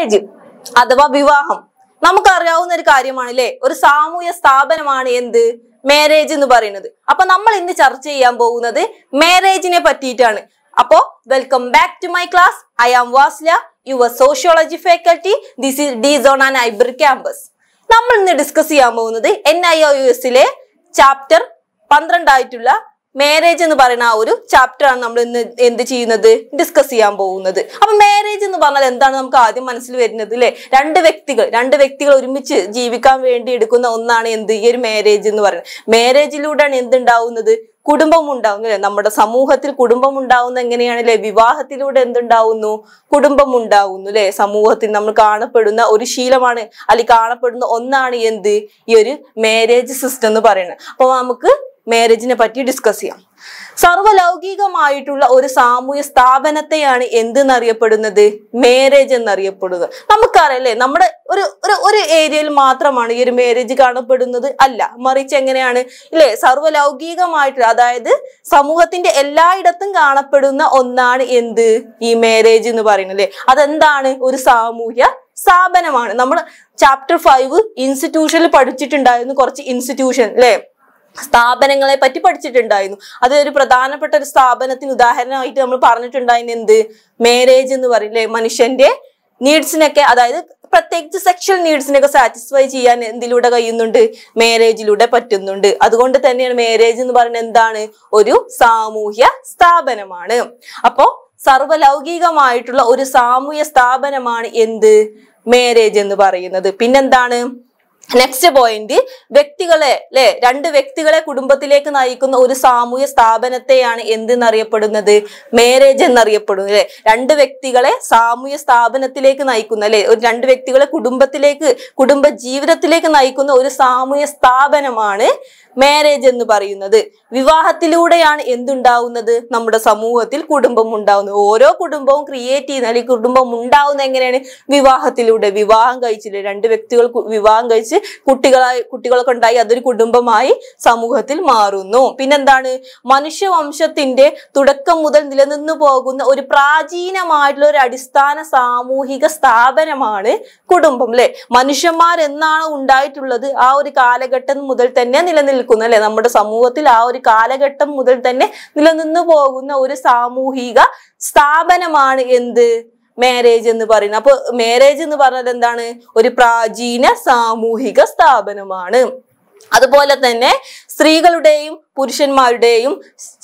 marriage അഥവാ വിവാഹം നമുക്കറിയാവുന്ന ഒരു കാര്യമാണ് അല്ലേ ഒരു സാമൂഹ്യ സ്ഥാപനമാണ് എന്ത് മാരേജ് എന്ന് പറയുന്നത് അപ്പൊ നമ്മൾ ഇന്ന് ചർച്ച ചെയ്യാൻ പോകുന്നത് മാരേജിനെ പറ്റിയിട്ടാണ് അപ്പോ welcome back to my class I am വാസ്ല your sociology faculty this is D zone and hybrid campus നമ്മൾ ഇന്ന് ഡിസ്കസ് ചെയ്യാൻ പോകുന്നത് എൻ ഐ ഒ യു എസിലെ ചാപ്റ്റർ പന്ത്രണ്ടായിട്ടുള്ള മാരേജ് എന്ന് പറയുന്ന ആ ഒരു ചാപ്റ്റർ ആണ് നമ്മൾ ഇന്ന് എന്ത് ചെയ്യുന്നത് ഡിസ്കസ് ചെയ്യാൻ പോകുന്നത് അപ്പൊ മാരേജ് എന്ന് പറഞ്ഞാൽ എന്താണ് നമുക്ക് ആദ്യം മനസ്സിൽ വരുന്നത് അല്ലെ രണ്ട് വ്യക്തികൾ രണ്ട് വ്യക്തികൾ ഒരുമിച്ച് ജീവിക്കാൻ വേണ്ടി എടുക്കുന്ന ഒന്നാണ് എന്ത് ഈ ഒരു മാരേജ് എന്ന് പറയുന്നത് മാരേജിലൂടെയാണ് എന്തുണ്ടാവുന്നത് കുടുംബം അല്ലെ നമ്മുടെ സമൂഹത്തിൽ കുടുംബം ഉണ്ടാവുന്ന എങ്ങനെയാണ് അല്ലെ വിവാഹത്തിലൂടെ എന്തുണ്ടാവുന്നു കുടുംബം ഉണ്ടാവുന്നു അല്ലെ സമൂഹത്തിൽ നമ്മൾ കാണപ്പെടുന്ന ഒരു ശീലമാണ് അല്ലെങ്കിൽ കാണപ്പെടുന്ന ഒന്നാണ് എന്ത് ഈ ഒരു മാരേജ് സിസ്റ്റം എന്ന് പറയുന്നത് അപ്പൊ നമുക്ക് മാരേജിനെ പറ്റി ഡിസ്കസ് ചെയ്യാം സർവ്വലൗകികമായിട്ടുള്ള ഒരു സാമൂഹ്യ സ്ഥാപനത്തെയാണ് എന്തെന്നറിയപ്പെടുന്നത് മാരേജ് എന്നറിയപ്പെടുന്നത് നമുക്കറിയല്ലേ നമ്മുടെ ഒരു ഒരു ഒരു ഏരിയയിൽ മാത്രമാണ് ഈ ഒരു മാരേജ് കാണപ്പെടുന്നത് അല്ല മറിച്ച് എങ്ങനെയാണ് ഇല്ലേ സർവ്വലൗകികമായിട്ടുള്ള അതായത് സമൂഹത്തിന്റെ എല്ലായിടത്തും കാണപ്പെടുന്ന ഒന്നാണ് എന്ത് ഈ മാരേജ് എന്ന് പറയുന്നത് അല്ലേ അതെന്താണ് ഒരു സാമൂഹ്യ സ്ഥാപനമാണ് നമ്മൾ ചാപ്റ്റർ ഫൈവ് ഇൻസ്റ്റിറ്റ്യൂഷനിൽ പഠിച്ചിട്ടുണ്ടായിരുന്നു കുറച്ച് ഇൻസ്റ്റിറ്റ്യൂഷൻ അല്ലേ സ്ഥാപനങ്ങളെ പറ്റി പഠിച്ചിട്ടുണ്ടായിരുന്നു അത് ഒരു പ്രധാനപ്പെട്ട ഒരു സ്ഥാപനത്തിന് ഉദാഹരണമായിട്ട് നമ്മൾ പറഞ്ഞിട്ടുണ്ടായിരുന്നു എന്ത് മാരേജ് എന്ന് പറയില്ലേ മനുഷ്യന്റെ നീഡ്സിനൊക്കെ അതായത് പ്രത്യേകിച്ച് സെക്ഷൽ നീഡ്സിനൊക്കെ സാറ്റിസ്ഫൈ ചെയ്യാൻ എന്തിലൂടെ കഴിയുന്നുണ്ട് മാരേജിലൂടെ പറ്റുന്നുണ്ട് അതുകൊണ്ട് തന്നെയാണ് മാരേജ് എന്ന് പറയുന്നത് എന്താണ് ഒരു സാമൂഹ്യ സ്ഥാപനമാണ് അപ്പോ സർവലൗകികമായിട്ടുള്ള ഒരു സാമൂഹ്യ സ്ഥാപനമാണ് എന്ത് മാരേജ് എന്ന് പറയുന്നത് പിന്നെന്താണ് നെക്സ്റ്റ് പോയിന്റ് വ്യക്തികളെ അല്ലെ രണ്ട് വ്യക്തികളെ കുടുംബത്തിലേക്ക് നയിക്കുന്ന ഒരു സാമൂഹ്യ സ്ഥാപനത്തെയാണ് എന്തെന്നറിയപ്പെടുന്നത് മാരേജ് എന്നറിയപ്പെടുന്നത് അല്ലെ രണ്ട് വ്യക്തികളെ സാമൂഹ്യ സ്ഥാപനത്തിലേക്ക് നയിക്കുന്ന അല്ലെ ഒരു രണ്ട് വ്യക്തികളെ കുടുംബത്തിലേക്ക് കുടുംബ ജീവിതത്തിലേക്ക് നയിക്കുന്ന ഒരു സാമൂഹ്യ സ്ഥാപനമാണ് മാരേജ് എന്ന് പറയുന്നത് വിവാഹത്തിലൂടെയാണ് എന്തുണ്ടാവുന്നത് നമ്മുടെ സമൂഹത്തിൽ കുടുംബം ഉണ്ടാവുന്നത് ഓരോ കുടുംബവും ക്രിയേറ്റ് ചെയ്യുന്ന അല്ലെങ്കിൽ കുടുംബം ഉണ്ടാവുന്ന എങ്ങനെയാണ് വിവാഹത്തിലൂടെ വിവാഹം കഴിച്ചിട്ട് രണ്ട് വ്യക്തികൾ വിവാഹം കഴിച്ച് കുട്ടികളായി കുട്ടികളൊക്കെ ഉണ്ടായി അതൊരു കുടുംബമായി സമൂഹത്തിൽ മാറുന്നു പിന്നെന്താണ് മനുഷ്യവംശത്തിന്റെ തുടക്കം മുതൽ നിലനിന്നു പോകുന്ന ഒരു പ്രാചീനമായിട്ടുള്ള ഒരു അടിസ്ഥാന സാമൂഹിക സ്ഥാപനമാണ് കുടുംബം അല്ലെ മനുഷ്യന്മാരെന്നാണ് ഉണ്ടായിട്ടുള്ളത് ആ ഒരു കാലഘട്ടം മുതൽ തന്നെ നിലനിൽക്കുന്ന അല്ലെ നമ്മുടെ സമൂഹത്തിൽ ആ ഒരു കാലഘട്ടം മുതൽ തന്നെ നിലനിന്നു പോകുന്ന ഒരു സാമൂഹിക സ്ഥാപനമാണ് എന്ത് മാരേജ് എന്ന് പറയുന്നത് അപ്പൊ മാരേജ് എന്ന് പറഞ്ഞത് എന്താണ് ഒരു പ്രാചീന സാമൂഹിക സ്ഥാപനമാണ് അതുപോലെ തന്നെ സ്ത്രീകളുടെയും പുരുഷന്മാരുടെയും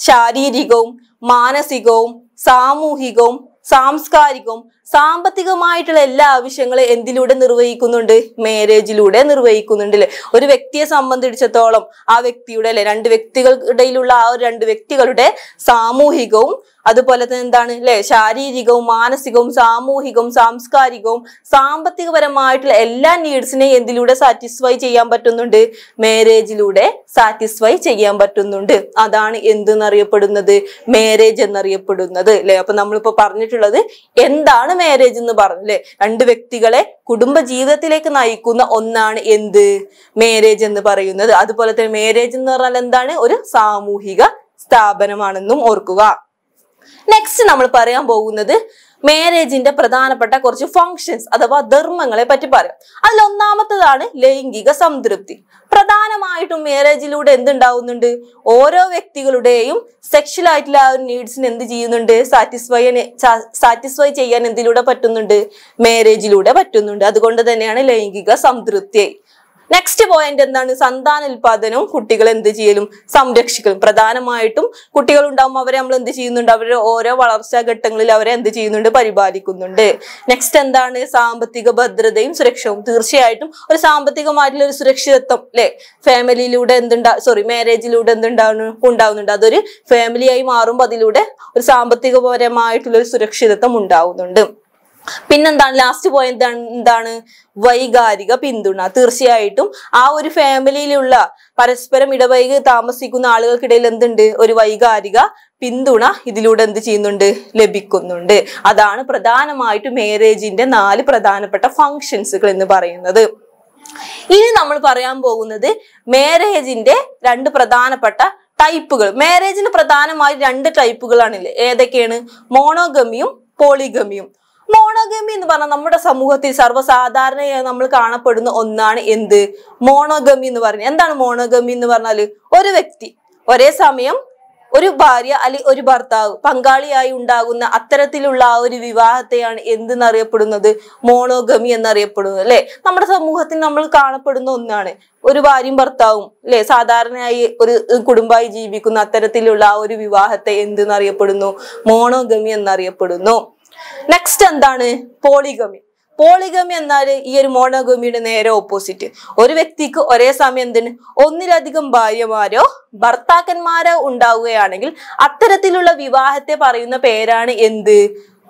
ശാരീരികവും മാനസികവും സാമൂഹികവും സാംസ്കാരികവും സാമ്പത്തികമായിട്ടുള്ള എല്ലാ ആവശ്യങ്ങളും എന്തിലൂടെ നിർവഹിക്കുന്നുണ്ട് മാരേജിലൂടെ നിർവഹിക്കുന്നുണ്ട് അല്ലെ ഒരു വ്യക്തിയെ സംബന്ധിച്ചിടത്തോളം ആ വ്യക്തിയുടെ അല്ലെ രണ്ട് വ്യക്തികളുടെയിലുള്ള ആ ഒരു രണ്ട് വ്യക്തികളുടെ സാമൂഹികവും അതുപോലെ തന്നെ എന്താണ് അല്ലെ ശാരീരികവും മാനസികവും സാമൂഹികവും സാംസ്കാരികവും സാമ്പത്തികപരമായിട്ടുള്ള എല്ലാ നീഡ്സിനെയും എന്തിലൂടെ സാറ്റിസ്ഫൈ ചെയ്യാൻ പറ്റുന്നുണ്ട് മാരേജിലൂടെ സാറ്റി സാറ്റിസ്ഫൈ ചെയ്യാൻ പറ്റുന്നുണ്ട് അതാണ് എന്തെന്നറിയപ്പെടുന്നത് മാരേജ് എന്നറിയപ്പെടുന്നത് അല്ലെ അപ്പൊ നമ്മളിപ്പോ പറഞ്ഞിട്ടുള്ളത് എന്താണ് മാരേജ് എന്ന് പറഞ്ഞു അല്ലെ രണ്ട് വ്യക്തികളെ കുടുംബ ജീവിതത്തിലേക്ക് നയിക്കുന്ന ഒന്നാണ് എന്ത് മാരേജ് എന്ന് പറയുന്നത് അതുപോലെ തന്നെ മാരേജ് എന്ന് പറഞ്ഞാൽ എന്താണ് ഒരു സാമൂഹിക സ്ഥാപനമാണെന്നും ഓർക്കുക നെക്സ്റ്റ് നമ്മൾ പറയാൻ പോകുന്നത് മാരേജിന്റെ പ്രധാനപ്പെട്ട കുറച്ച് ഫങ്ഷൻസ് അഥവാ ധർമ്മങ്ങളെ പറ്റി പറയും അതിൽ ഒന്നാമത്തതാണ് ലൈംഗിക സംതൃപ്തി പ്രധാനമായിട്ടും മാരേജിലൂടെ എന്തുണ്ടാവുന്നുണ്ട് ഓരോ വ്യക്തികളുടെയും സെക്ഷൽ ആയിട്ടുള്ള ആ ഒരു നീഡ്സിന് എന്ത് ചെയ്യുന്നുണ്ട് സാറ്റിസ്ഫൈ സാറ്റിസ്ഫൈ ചെയ്യാൻ എന്തിലൂടെ പറ്റുന്നുണ്ട് മാരേജിലൂടെ പറ്റുന്നുണ്ട് അതുകൊണ്ട് തന്നെയാണ് ലൈംഗിക സംതൃപ്തി നെക്സ്റ്റ് പോയിന്റ് എന്താണ് സന്താന ഉൽപാദനവും കുട്ടികൾ എന്ത് ചെയ്യലും സംരക്ഷിക്കലും പ്രധാനമായിട്ടും കുട്ടികൾ ഉണ്ടാകുമ്പോൾ അവരെ നമ്മൾ എന്ത് ചെയ്യുന്നുണ്ട് അവരുടെ ഓരോ വളർച്ചാ ഘട്ടങ്ങളിൽ അവരെ എന്ത് ചെയ്യുന്നുണ്ട് പരിപാലിക്കുന്നുണ്ട് നെക്സ്റ്റ് എന്താണ് സാമ്പത്തിക ഭദ്രതയും സുരക്ഷയും തീർച്ചയായിട്ടും ഒരു സാമ്പത്തികമായിട്ടുള്ള ഒരു സുരക്ഷിതത്വം അല്ലെ ഫാമിലിയിലൂടെ എന്തുണ്ടാ സോറി മാരേജിലൂടെ എന്തുണ്ടാവുന്നു ഉണ്ടാവുന്നുണ്ട് അതൊരു ഫാമിലിയായി മാറുമ്പോൾ അതിലൂടെ ഒരു സാമ്പത്തികപരമായിട്ടുള്ള ഒരു സുരക്ഷിതത്വം ഉണ്ടാവുന്നുണ്ട് പിന്നെന്താണ് ലാസ്റ്റ് പോയിന്റ് എന്താണ് വൈകാരിക പിന്തുണ തീർച്ചയായിട്ടും ആ ഒരു ഫാമിലിയിലുള്ള പരസ്പരം ഇടപഴകി താമസിക്കുന്ന ആളുകൾക്കിടയിൽ എന്തുണ്ട് ഒരു വൈകാരിക പിന്തുണ ഇതിലൂടെ എന്ത് ചെയ്യുന്നുണ്ട് ലഭിക്കുന്നുണ്ട് അതാണ് പ്രധാനമായിട്ടും മാരേജിന്റെ നാല് പ്രധാനപ്പെട്ട ഫങ്ഷൻസുകൾ എന്ന് പറയുന്നത് ഇനി നമ്മൾ പറയാൻ പോകുന്നത് മാരേജിന്റെ രണ്ട് പ്രധാനപ്പെട്ട ടൈപ്പുകൾ മാരേജിന് പ്രധാനമായി രണ്ട് ടൈപ്പുകളാണല്ലേ ഏതൊക്കെയാണ് മോണോഗമിയും പോളിഗമിയും മോണോഗമി എന്ന് പറഞ്ഞാൽ നമ്മുടെ സമൂഹത്തിൽ സർവ്വസാധാരണയായി നമ്മൾ കാണപ്പെടുന്ന ഒന്നാണ് എന്ത് മോണോഗമി എന്ന് പറഞ്ഞാൽ എന്താണ് മോണോഗമി എന്ന് പറഞ്ഞാൽ ഒരു വ്യക്തി ഒരേ സമയം ഒരു ഭാര്യ അല്ലെ ഒരു ഭർത്താവ് പങ്കാളിയായി ഉണ്ടാകുന്ന അത്തരത്തിലുള്ള ആ ഒരു വിവാഹത്തെയാണ് എന്തെന്നറിയപ്പെടുന്നത് മോണോഗമി എന്നറിയപ്പെടുന്നത് അല്ലെ നമ്മുടെ സമൂഹത്തിൽ നമ്മൾ കാണപ്പെടുന്ന ഒന്നാണ് ഒരു ഭാര്യയും ഭർത്താവും അല്ലെ സാധാരണയായി ഒരു കുടുംബമായി ജീവിക്കുന്ന അത്തരത്തിലുള്ള ആ ഒരു വിവാഹത്തെ എന്തെന്നറിയപ്പെടുന്നു മോണോഗമി എന്നറിയപ്പെടുന്നു നെക്സ്റ്റ് എന്താണ് പോളിഗമി പോളിഗമി എന്നാൽ ഈ ഒരു മോണോഗമിയുടെ നേരെ ഓപ്പോസിറ്റ് ഒരു വ്യക്തിക്ക് ഒരേ സമയം എന്തിന് ഒന്നിലധികം ഭാര്യമാരോ ഭർത്താക്കന്മാരോ ഉണ്ടാവുകയാണെങ്കിൽ അത്തരത്തിലുള്ള വിവാഹത്തെ പറയുന്ന പേരാണ് എന്ത്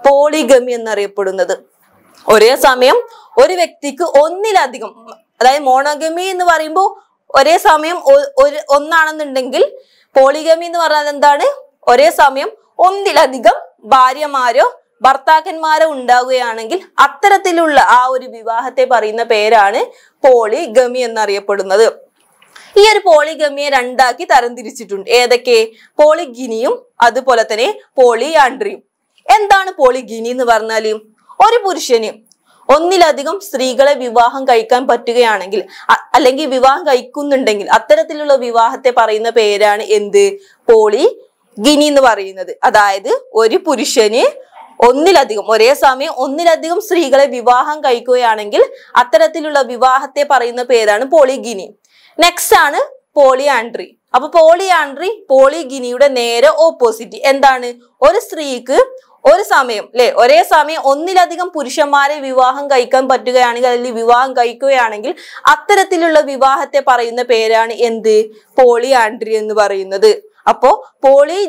പോളിഗമി എന്നറിയപ്പെടുന്നത് ഒരേ സമയം ഒരു വ്യക്തിക്ക് ഒന്നിലധികം അതായത് മോണോഗമി എന്ന് പറയുമ്പോൾ ഒരേ സമയം ഒരു ഒന്നാണെന്നുണ്ടെങ്കിൽ പോളിഗമി എന്ന് പറഞ്ഞാൽ എന്താണ് ഒരേ സമയം ഒന്നിലധികം ഭാര്യമാരോ ഭർത്താക്കന്മാര് ഉണ്ടാവുകയാണെങ്കിൽ അത്തരത്തിലുള്ള ആ ഒരു വിവാഹത്തെ പറയുന്ന പേരാണ് പോളി ഗമി എന്നറിയപ്പെടുന്നത് ഈ ഒരു പോളിഗമിയെ രണ്ടാക്കി തരംതിരിച്ചിട്ടുണ്ട് ഏതൊക്കെ പോളിഗിനിയും അതുപോലെ തന്നെ പോളിയാൻഡ്രിയും എന്താണ് പോളിഗിനി എന്ന് പറഞ്ഞാൽ ഒരു പുരുഷന് ഒന്നിലധികം സ്ത്രീകളെ വിവാഹം കഴിക്കാൻ പറ്റുകയാണെങ്കിൽ അല്ലെങ്കിൽ വിവാഹം കഴിക്കുന്നുണ്ടെങ്കിൽ അത്തരത്തിലുള്ള വിവാഹത്തെ പറയുന്ന പേരാണ് എന്ത് പോളി ഗിനി എന്ന് പറയുന്നത് അതായത് ഒരു പുരുഷന് ഒന്നിലധികം ഒരേ സമയം ഒന്നിലധികം സ്ത്രീകളെ വിവാഹം കഴിക്കുകയാണെങ്കിൽ അത്തരത്തിലുള്ള വിവാഹത്തെ പറയുന്ന പേരാണ് പോളിഗിനി നെക്സ്റ്റ് ആണ് പോളിയാൻഡ്രി അപ്പൊ പോളിയാൻഡ്രി പോളിഗിനിയുടെ നേരെ ഓപ്പോസിറ്റ് എന്താണ് ഒരു സ്ത്രീക്ക് ഒരു സമയം അല്ലെ ഒരേ സമയം ഒന്നിലധികം പുരുഷന്മാരെ വിവാഹം കഴിക്കാൻ പറ്റുകയാണെങ്കിൽ അല്ലെങ്കിൽ വിവാഹം കഴിക്കുകയാണെങ്കിൽ അത്തരത്തിലുള്ള വിവാഹത്തെ പറയുന്ന പേരാണ് എന്ത് പോളിയാൻഡ്രി എന്ന് പറയുന്നത് അപ്പോ പോളി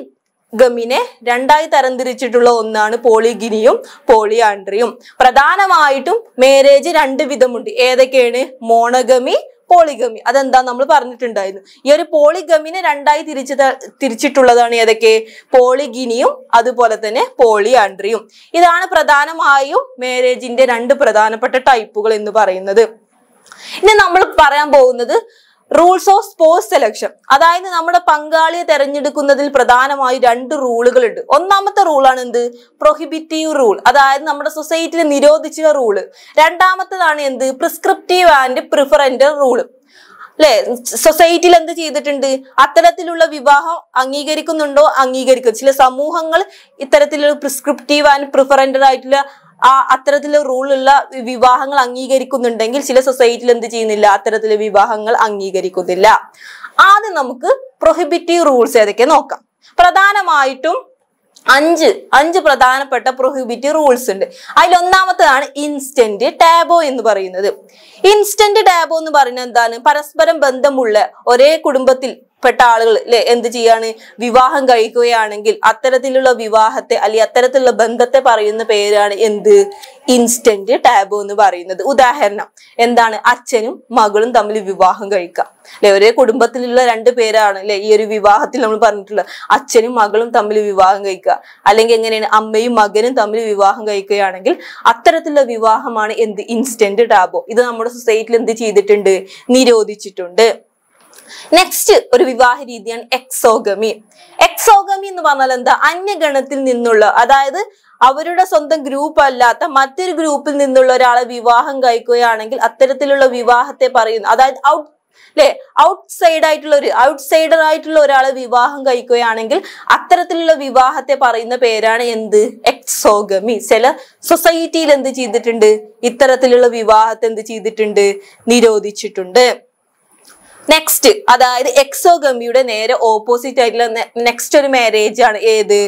ഗമിനെ രണ്ടായി തരംതിരിച്ചിട്ടുള്ള ഒന്നാണ് പോളിഗിനിയും പോളിയാൻഡ്രിയും പ്രധാനമായിട്ടും മേരേജ് രണ്ട് വിധമുണ്ട് ഏതൊക്കെയാണ് മോണഗമി പോളിഗമി അതെന്താ നമ്മൾ പറഞ്ഞിട്ടുണ്ടായിരുന്നു ഈ ഒരു പോളിഗമിനെ രണ്ടായി തിരിച്ച് തിരിച്ചിട്ടുള്ളതാണ് ഏതൊക്കെ പോളിഗിനിയും അതുപോലെ തന്നെ പോളിയാൻഡ്രിയും ഇതാണ് പ്രധാനമായും മേരേജിന്റെ രണ്ട് പ്രധാനപ്പെട്ട ടൈപ്പുകൾ എന്ന് പറയുന്നത് ഇനി നമ്മൾ പറയാൻ പോകുന്നത് റൂൾസ് ഓഫ് സ്പോർട്സ് സെലക്ഷൻ അതായത് നമ്മുടെ പങ്കാളിയെ തെരഞ്ഞെടുക്കുന്നതിൽ പ്രധാനമായി രണ്ട് റൂളുകൾ ഉണ്ട് ഒന്നാമത്തെ റൂളാണ് എന്ത് പ്രൊഹിബിറ്റീവ് റൂൾ അതായത് നമ്മുടെ സൊസൈറ്റിയിൽ നിരോധിച്ച റൂള് രണ്ടാമത്തതാണ് എന്ത് പ്രിസ്ക്രിപ്റ്റീവ് ആൻഡ് പ്രിഫറൻറ്റൽ റൂള് അല്ലെ സൊസൈറ്റിയിൽ എന്ത് ചെയ്തിട്ടുണ്ട് അത്തരത്തിലുള്ള വിവാഹം അംഗീകരിക്കുന്നുണ്ടോ അംഗീകരിക്കും ചില സമൂഹങ്ങൾ ഇത്തരത്തിലുള്ള പ്രിസ്ക്രിപ്റ്റീവ് ആൻഡ് പ്രിഫറൻറ്റഡ് ആയിട്ടുള്ള അത്തരത്തില് റൂളുള്ള വിവാഹങ്ങൾ അംഗീകരിക്കുന്നുണ്ടെങ്കിൽ ചില സൊസൈറ്റിയിൽ എന്ത് ചെയ്യുന്നില്ല അത്തരത്തില് വിവാഹങ്ങൾ അംഗീകരിക്കുന്നില്ല ആദ്യം നമുക്ക് പ്രൊഹിബിറ്റീവ് റൂൾസ് ഏതൊക്കെ നോക്കാം പ്രധാനമായിട്ടും അഞ്ച് അഞ്ച് പ്രധാനപ്പെട്ട പ്രൊഹിബിറ്റീവ് റൂൾസ് ഉണ്ട് അതിൽ ഒന്നാമത്തതാണ് ഇൻസ്റ്റന്റ് ടാബോ എന്ന് പറയുന്നത് ഇൻസ്റ്റന്റ് ടാബോ എന്ന് പറയുന്നത് എന്താണ് പരസ്പരം ബന്ധമുള്ള ഒരേ കുടുംബത്തിൽ പെട്ട ആളുകൾ അല്ലെ എന്ത് ചെയ്യാണ് വിവാഹം കഴിക്കുകയാണെങ്കിൽ അത്തരത്തിലുള്ള വിവാഹത്തെ അല്ലെങ്കിൽ അത്തരത്തിലുള്ള ബന്ധത്തെ പറയുന്ന പേരാണ് എന്ത് ഇൻസ്റ്റന്റ് ടാബോ എന്ന് പറയുന്നത് ഉദാഹരണം എന്താണ് അച്ഛനും മകളും തമ്മിൽ വിവാഹം കഴിക്കുക അല്ലെ ഒരേ കുടുംബത്തിലുള്ള രണ്ട് പേരാണ് അല്ലെ ഈ ഒരു വിവാഹത്തിൽ നമ്മൾ പറഞ്ഞിട്ടുള്ളത് അച്ഛനും മകളും തമ്മിൽ വിവാഹം കഴിക്കുക അല്ലെങ്കിൽ എങ്ങനെയാണ് അമ്മയും മകനും തമ്മിൽ വിവാഹം കഴിക്കുകയാണെങ്കിൽ അത്തരത്തിലുള്ള വിവാഹമാണ് എന്ത് ഇൻസ്റ്റന്റ് ടാബോ ഇത് നമ്മുടെ സൊസൈറ്റിയിൽ എന്ത് ചെയ്തിട്ടുണ്ട് നിരോധിച്ചിട്ടുണ്ട് നെക്സ്റ്റ് ഒരു വിവാഹ രീതിയാണ് എക്സോഗമി എക്സോഗമി എന്ന് പറഞ്ഞാൽ എന്താ അന്യഗണത്തിൽ നിന്നുള്ള അതായത് അവരുടെ സ്വന്തം ഗ്രൂപ്പ് അല്ലാത്ത മറ്റൊരു ഗ്രൂപ്പിൽ നിന്നുള്ള ഒരാളെ വിവാഹം കഴിക്കുകയാണെങ്കിൽ അത്തരത്തിലുള്ള വിവാഹത്തെ പറയുന്നു അതായത് ഔട്ട് അല്ലെ ഔട്ട് സൈഡ് ആയിട്ടുള്ള ഒരു ഔട്ട് സൈഡർ ആയിട്ടുള്ള ഒരാളെ വിവാഹം കഴിക്കുകയാണെങ്കിൽ അത്തരത്തിലുള്ള വിവാഹത്തെ പറയുന്ന പേരാണ് എന്ത് എക്സോഗമി ചില സൊസൈറ്റിയിൽ എന്ത് ചെയ്തിട്ടുണ്ട് ഇത്തരത്തിലുള്ള വിവാഹത്തെ എന്ത് ചെയ്തിട്ടുണ്ട് നിരോധിച്ചിട്ടുണ്ട് നെക്സ്റ്റ് അതായത് എക്സോഗമിയുടെ നേരെ ഓപ്പോസിറ്റ് ആയിട്ടുള്ള നെക്സ്റ്റ് ഒരു മാരേജ് ആണ് ഏത്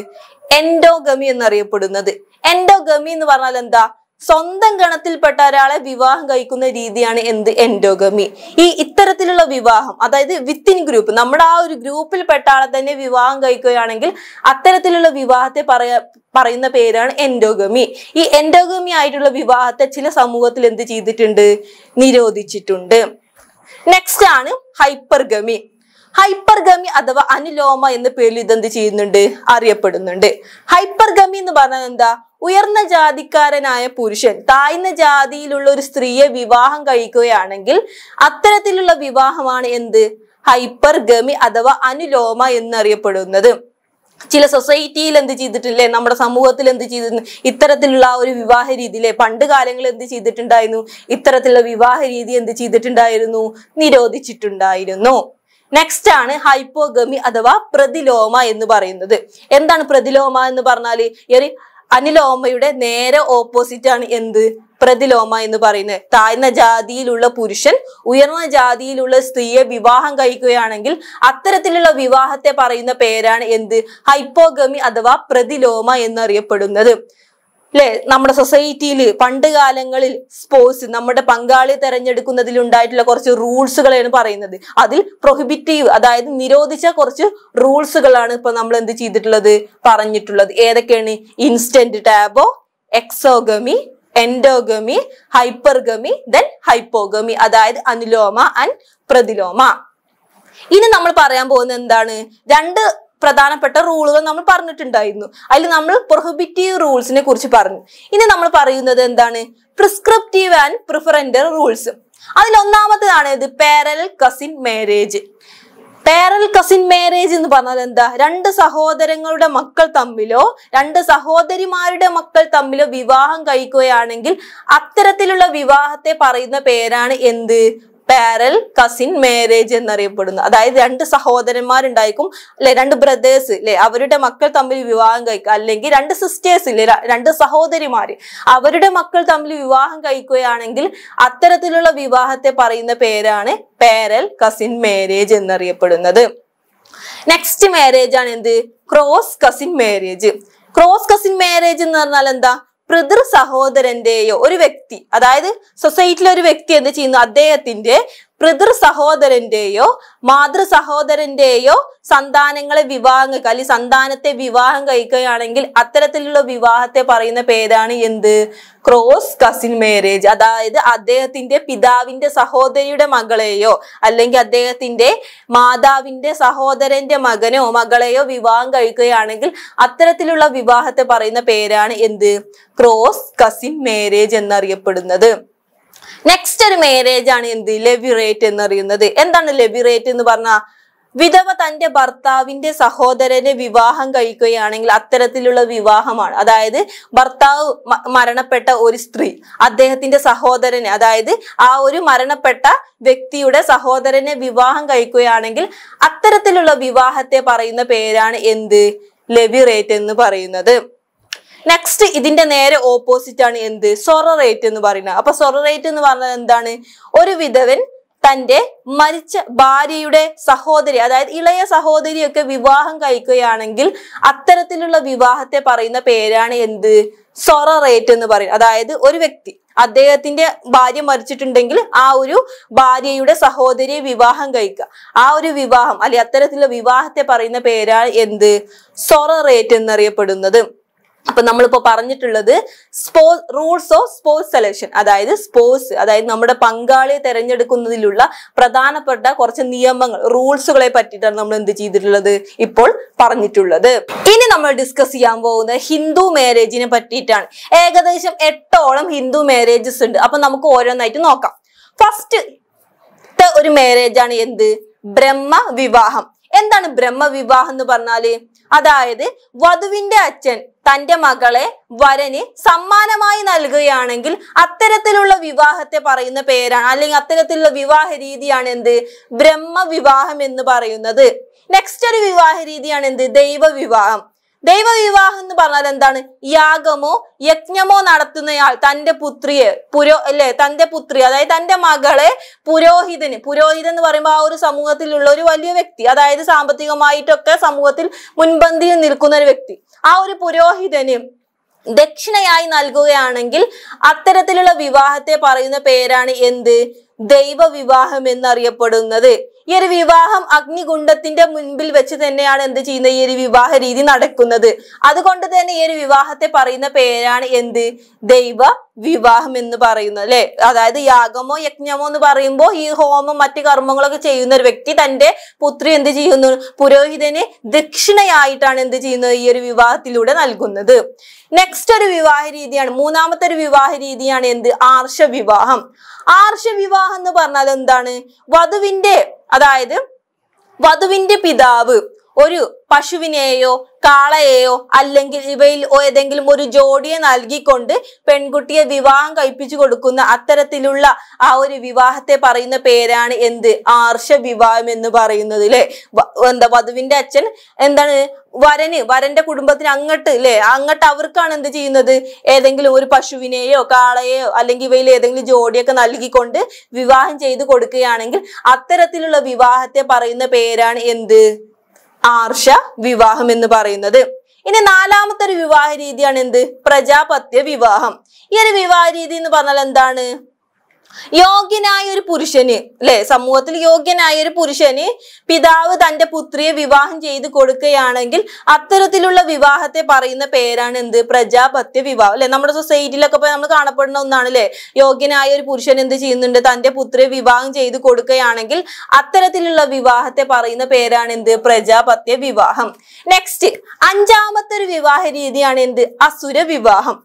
എൻഡോഗമി എന്നറിയപ്പെടുന്നത് എൻഡോഗമി എന്ന് പറഞ്ഞാൽ എന്താ സ്വന്തം ഗണത്തിൽപ്പെട്ട ഒരാളെ വിവാഹം കഴിക്കുന്ന രീതിയാണ് എന്ത് എൻഡോഗമി ഈ ഇത്തരത്തിലുള്ള വിവാഹം അതായത് വിത്തിൻ ഗ്രൂപ്പ് നമ്മുടെ ആ ഒരു ഗ്രൂപ്പിൽപ്പെട്ട ആളെ തന്നെ വിവാഹം കഴിക്കുകയാണെങ്കിൽ അത്തരത്തിലുള്ള വിവാഹത്തെ പറയ പറയുന്ന പേരാണ് എൻഡോഗമി ഈ എൻഡോഗമി ആയിട്ടുള്ള വിവാഹത്തെ ചില സമൂഹത്തിൽ എന്ത് ചെയ്തിട്ടുണ്ട് നിരോധിച്ചിട്ടുണ്ട് നെക്സ്റ്റ് ആണ് ഹൈപ്പർഗമി ഹൈപ്പർഗമി അഥവാ അനുലോമ എന്ന പേരിൽ ഇതെന്ത് ചെയ്യുന്നുണ്ട് അറിയപ്പെടുന്നുണ്ട് ഹൈപ്പർഗമി എന്ന് പറഞ്ഞാൽ എന്താ ഉയർന്ന ജാതിക്കാരനായ പുരുഷൻ താഴ്ന്ന ജാതിയിലുള്ള ഒരു സ്ത്രീയെ വിവാഹം കഴിക്കുകയാണെങ്കിൽ അത്തരത്തിലുള്ള വിവാഹമാണ് എന്ത് ഹൈപ്പർഗമി അഥവാ അനുലോമ എന്നറിയപ്പെടുന്നത് ചില സൊസൈറ്റിയിൽ എന്ത് ചെയ്തിട്ടില്ലേ നമ്മുടെ സമൂഹത്തിൽ എന്ത് ചെയ്തിരുന്നു ഇത്തരത്തിലുള്ള ഒരു വിവാഹ രീതിയിലെ പണ്ട് കാലങ്ങളിൽ എന്ത് ചെയ്തിട്ടുണ്ടായിരുന്നു ഇത്തരത്തിലുള്ള വിവാഹ രീതി എന്ത് ചെയ്തിട്ടുണ്ടായിരുന്നു നിരോധിച്ചിട്ടുണ്ടായിരുന്നു നെക്സ്റ്റ് ആണ് ഹൈപ്പോഗമി അഥവാ പ്രതിലോമ എന്ന് പറയുന്നത് എന്താണ് പ്രതിലോമ എന്ന് പറഞ്ഞാൽ ഈ അനിലോമയുടെ നേരെ ഓപ്പോസിറ്റ് ആണ് എന്ത് പ്രതിലോമ എന്ന് പറയുന്നത് താഴ്ന്ന ജാതിയിലുള്ള പുരുഷൻ ഉയർന്ന ജാതിയിലുള്ള സ്ത്രീയെ വിവാഹം കഴിക്കുകയാണെങ്കിൽ അത്തരത്തിലുള്ള വിവാഹത്തെ പറയുന്ന പേരാണ് എന്ത് ഹൈപ്പോഗമി അഥവാ പ്രതിലോമ എന്നറിയപ്പെടുന്നത് അല്ലെ നമ്മുടെ സൊസൈറ്റിയിൽ പണ്ട് കാലങ്ങളിൽ സ്പോർട്സ് നമ്മുടെ പങ്കാളി തെരഞ്ഞെടുക്കുന്നതിൽ ഉണ്ടായിട്ടുള്ള കുറച്ച് റൂൾസുകളാണ് പറയുന്നത് അതിൽ പ്രൊഹിബിറ്റീവ് അതായത് നിരോധിച്ച കുറച്ച് റൂൾസുകളാണ് ഇപ്പൊ നമ്മൾ എന്ത് ചെയ്തിട്ടുള്ളത് പറഞ്ഞിട്ടുള്ളത് ഏതൊക്കെയാണ് instant taboo exogamy endogamy hypergamy then hypogamy അതായത് അനുലോമ ആൻഡ് പ്രതിലോമ ഇനി നമ്മൾ പറയാൻ പോകുന്നത് എന്താണ് രണ്ട് പ്രധാനപ്പെട്ട റൂളുകൾ നമ്മൾ പറഞ്ഞിട്ടുണ്ടായിരുന്നു അതിൽ നമ്മൾ പ്രൊഹിബിറ്റീവ് റൂൾസിനെ കുറിച്ച് പറഞ്ഞു ഇനി നമ്മൾ പറയുന്നത് എന്താണ് പ്രിസ്ക്രിപ്റ്റീവ് ആൻഡ് പ്രിഫറൻഡർ റൂൾസ് അതിൽ ഒന്നാമത്തേതാണ് ഇത് parallel cousin marriage parallel cousin marriage എന്ന് പറഞ്ഞാൽ എന്താ രണ്ട് സഹോദരങ്ങളുടെ മക്കൾ തമ്മിലോ രണ്ട് സഹോദരിമാരുടെ മക്കൾ തമ്മിലോ വിവാഹം കഴിക്കുകയാണെങ്കിൽ അത്തരത്തിലുള്ള വിവാഹത്തെ പറയുന്ന പേരാണ് എന്ത് പാരൽ കസിൻ മാരേജ് എന്നറിയപ്പെടുന്നു അതായത് രണ്ട് സഹോദരന്മാരുണ്ടായിരിക്കും അല്ലെ രണ്ട് ബ്രദേഴ്സ് അല്ലെ അവരുടെ മക്കൾ തമ്മിൽ വിവാഹം കഴിക്കുക അല്ലെങ്കിൽ രണ്ട് സിസ്റ്റേഴ്സ് ഇല്ലേ രണ്ട് സഹോദരിമാര് അവരുടെ മക്കൾ തമ്മിൽ വിവാഹം കഴിക്കുകയാണെങ്കിൽ അത്തരത്തിലുള്ള വിവാഹത്തെ പറയുന്ന പേരാണ് പാരൽ കസിൻ മാരേജ് എന്നറിയപ്പെടുന്നത് നെക്സ്റ്റ് മാരേജ് ആണ് എന്ത് cross cousin marriage cross cousin marriage എന്ന് പറഞ്ഞാൽ എന്താ പിതൃ സഹോദരന്റെയോ ഒരു വ്യക്തി അതായത് സൊസൈറ്റിയിലെ ഒരു വ്യക്തി എന്ത് ചെയ്യുന്നു അദ്ദേഹത്തിന്റെ പിതൃ സഹോദരന്റെയോ മാതൃ സഹോദരന്റെയോ സന്താനങ്ങളെ വിവാഹം കഴിക്കുക അല്ലെങ്കിൽ സന്താനത്തെ വിവാഹം കഴിക്കുകയാണെങ്കിൽ അത്തരത്തിലുള്ള വിവാഹത്തെ പറയുന്ന പേരാണ് എന്ത് ക്രോസ് കസിൻ മാരേജ് അതായത് അദ്ദേഹത്തിന്റെ പിതാവിന്റെ സഹോദരിയുടെ മകളെയോ അല്ലെങ്കിൽ അദ്ദേഹത്തിന്റെ മാതാവിന്റെ സഹോദരന്റെ മകനോ മകളെയോ വിവാഹം കഴിക്കുകയാണെങ്കിൽ അത്തരത്തിലുള്ള വിവാഹത്തെ പറയുന്ന പേരാണ് എന്ത് ക്രോസ് കസിൻ മാരേജ് എന്നറിയപ്പെടുന്നത് നെക്സ്റ്റ് ഒരു മാരേജ് ആണ് എന്ത് ലെവിറേറ്റ് എന്ന് അറിയുന്നത് എന്താണ് ലെവിറേറ്റ് എന്ന് പറഞ്ഞാൽ വിധവ തന്റെ ഭർത്താവിന്റെ സഹോദരനെ വിവാഹം കഴിക്കുകയാണെങ്കിൽ അത്തരത്തിലുള്ള വിവാഹമാണ് അതായത് ഭർത്താവ് മരണപ്പെട്ട ഒരു സ്ത്രീ അദ്ദേഹത്തിന്റെ സഹോദരനെ അതായത് ആ ഒരു മരണപ്പെട്ട വ്യക്തിയുടെ സഹോദരനെ വിവാഹം കഴിക്കുകയാണെങ്കിൽ അത്തരത്തിലുള്ള വിവാഹത്തെ പറയുന്ന പേരാണ് എന്ത് ലെവിറേറ്റ് എന്ന് പറയുന്നത് നെക്സ്റ്റ് ഇതിന്റെ നേരെ ഓപ്പോസിറ്റ് ആണ് എന്ത് സൊറ റേറ്റ് എന്ന് പറയുന്നത് അപ്പൊ സൊറ റേറ്റ് എന്ന് പറഞ്ഞത് എന്താണ് ഒരു വിധവൻ തന്റെ മരിച്ച ഭാര്യയുടെ സഹോദരി അതായത് ഇളയ സഹോദരിയൊക്കെ വിവാഹം കഴിക്കുകയാണെങ്കിൽ അത്തരത്തിലുള്ള വിവാഹത്തെ പറയുന്ന പേരാണ് എന്ത് സൊറ റേറ്റ് എന്ന് പറയുന്നത് അതായത് ഒരു വ്യക്തി അദ്ദേഹത്തിന്റെ ഭാര്യ മരിച്ചിട്ടുണ്ടെങ്കിൽ ആ ഒരു ഭാര്യയുടെ സഹോദരിയെ വിവാഹം കഴിക്കുക ആ ഒരു വിവാഹം അല്ലെ അത്തരത്തിലുള്ള വിവാഹത്തെ പറയുന്ന പേരാണ് എന്ത് സൊറ റേറ്റ് എന്നറിയപ്പെടുന്നത് അപ്പൊ നമ്മളിപ്പോ പറഞ്ഞിട്ടുള്ളത് സ്പോ റൂൾസ് ഓഫ് സ്പോർട്സ് സെലക്ഷൻ അതായത് സ്പോർട്സ് അതായത് നമ്മുടെ പങ്കാളിയെ തെരഞ്ഞെടുക്കുന്നതിലുള്ള പ്രധാനപ്പെട്ട കുറച്ച് നിയമങ്ങൾ റൂൾസുകളെ പറ്റിയിട്ടാണ് നമ്മൾ എന്ത് ചെയ്തിട്ടുള്ളത് ഇപ്പോൾ പറഞ്ഞിട്ടുള്ളത് ഇനി നമ്മൾ ഡിസ്കസ് ചെയ്യാൻ പോകുന്നത് ഹിന്ദു മാരേജിനെ പറ്റിയിട്ടാണ് ഏകദേശം എട്ടോളം ഹിന്ദു മാരേജസ് ഉണ്ട് അപ്പൊ നമുക്ക് ഓരോന്നായിട്ട് നോക്കാം ഫസ്റ്റ് ഒരു മാരേജ് ആണ് എന്ത് ബ്രഹ്മ വിവാഹം എന്താണ് ബ്രഹ്മവിവാഹം എന്ന് പറഞ്ഞാല് അതായത് വധുവിന്റെ അച്ഛൻ തന്റെ മകളെ വരന് സമ്മാനമായി നൽകുകയാണെങ്കിൽ അത്തരത്തിലുള്ള വിവാഹത്തെ പറയുന്ന പേരാണ് അല്ലെങ്കിൽ അത്തരത്തിലുള്ള വിവാഹ രീതിയാണ് എന്ത് ബ്രഹ്മവിവാഹം എന്ന് പറയുന്നത് നെക്സ്റ്റ് ഒരു വിവാഹ രീതിയാണ് എന്ത് ദൈവവിവാഹം ദൈവവിവാഹം എന്ന് പറഞ്ഞാൽ എന്താണ് യാഗമോ യജ്ഞമോ നടത്തുന്നയാൾ തന്റെ പുത്രിയെ പുരോ അല്ലെ തന്റെ പുത്രി അതായത് തന്റെ മകളെ പുരോഹിതന് പുരോഹിതൻ എന്ന് പറയുമ്പോൾ ആ ഒരു സമൂഹത്തിലുള്ള ഒരു വലിയ വ്യക്തി അതായത് സാമ്പത്തികമായിട്ടൊക്കെ സമൂഹത്തിൽ മുൻപന്തിയിൽ നിൽക്കുന്ന ഒരു വ്യക്തി ആ ഒരു പുരോഹിതന് ദക്ഷിണയായി നൽകുകയാണെങ്കിൽ അത്തരത്തിലുള്ള വിവാഹത്തെ പറയുന്ന പേരാണ് എന്ത് ദൈവവിവാഹം എന്നറിയപ്പെടുന്നത് ഈ ഒരു വിവാഹം അഗ്നികുണ്ടത്തിന്റെ മുൻപിൽ വെച്ച് തന്നെയാണ് എന്ത് ചെയ്യുന്നത് ഈ ഒരു വിവാഹ രീതി നടക്കുന്നത് അതുകൊണ്ട് തന്നെ ഈ ഒരു വിവാഹത്തെ പറയുന്ന പേരാണ് എന്ത് ദൈവ വിവാഹം എന്ന് പറയുന്നത് അല്ലെ അതായത് യാഗമോ യജ്ഞമോ എന്ന് പറയുമ്പോൾ ഈ ഹോമം മറ്റു കർമ്മങ്ങളൊക്കെ ചെയ്യുന്ന ഒരു വ്യക്തി തന്റെ പുത്രി എന്ത് ചെയ്യുന്നു പുരോഹിതന് ദക്ഷിണയായിട്ടാണ് എന്ത് ചെയ്യുന്നത് ഈ ഒരു വിവാഹത്തിലൂടെ നൽകുന്നത് നെക്സ്റ്റ് ഒരു വിവാഹ രീതിയാണ് മൂന്നാമത്തെ ഒരു വിവാഹ രീതിയാണ് എന്ത് ആർഷ വിവാഹം ആർഷ വിവാഹം എന്ന് പറഞ്ഞാൽ എന്താണ് വധുവിന്റെ അതായത് വധുവിന്റെ പിതാവ് ഒരു പശുവിനെയോ കാളയെയോ അല്ലെങ്കിൽ ഇവയിൽ ഏതെങ്കിലും ഒരു ജോഡിയെ നൽകിക്കൊണ്ട് പെൺകുട്ടിയെ വിവാഹം കഴിപ്പിച്ചു കൊടുക്കുന്ന അത്തരത്തിലുള്ള ആ ഒരു വിവാഹത്തെ പറയുന്ന പേരാണ് എന്ത് ആർഷ വിവാഹം എന്ന് പറയുന്നത് അല്ലെ എന്താ വധുവിന്റെ അച്ഛൻ എന്താണ് വരന് വരന്റെ കുടുംബത്തിന് അങ്ങോട്ട് അല്ലെ അങ്ങോട്ട് അവർക്കാണ് എന്ത് ചെയ്യുന്നത് ഏതെങ്കിലും ഒരു പശുവിനെയോ കാളയെയോ അല്ലെങ്കിൽ ഇവയിൽ ഏതെങ്കിലും ജോഡിയൊക്കെ നൽകിക്കൊണ്ട് വിവാഹം ചെയ്ത് കൊടുക്കുകയാണെങ്കിൽ അത്തരത്തിലുള്ള വിവാഹത്തെ പറയുന്ന പേരാണ് എന്ത് ആർഷ വിവാഹം എന്ന് പറയുന്നത് ഇനി നാലാമത്തെ ഒരു വിവാഹ രീതിയാണ് എന്ത് പ്രജാപത്യ വിവാഹം ഈ ഒരു വിവാഹ രീതി എന്ന് പറഞ്ഞാൽ എന്താണ് യോഗ്യനായ ഒരു പുരുഷന് അല്ലെ സമൂഹത്തിൽ യോഗ്യനായ ഒരു പുരുഷന് പിതാവ് തന്റെ പുത്രിയെ വിവാഹം ചെയ്ത് കൊടുക്കുകയാണെങ്കിൽ അത്തരത്തിലുള്ള വിവാഹത്തെ പറയുന്ന പേരാണ് എന്ത് പ്രജാപത്യ വിവാഹം അല്ലെ നമ്മുടെ സൊസൈറ്റിയിലൊക്കെ പോയി നമ്മൾ കാണപ്പെടുന്ന ഒന്നാണ് അല്ലെ യോഗ്യനായ ഒരു പുരുഷൻ എന്ത് ചെയ്യുന്നുണ്ട് തന്റെ പുത്രിയെ വിവാഹം ചെയ്ത് കൊടുക്കുകയാണെങ്കിൽ അത്തരത്തിലുള്ള വിവാഹത്തെ പറയുന്ന പേരാണ് എന്ത് പ്രജാപത്യ വിവാഹം നെക്സ്റ്റ് അഞ്ചാമത്തെ ഒരു വിവാഹ രീതിയാണ് എന്ത് അസുര വിവാഹം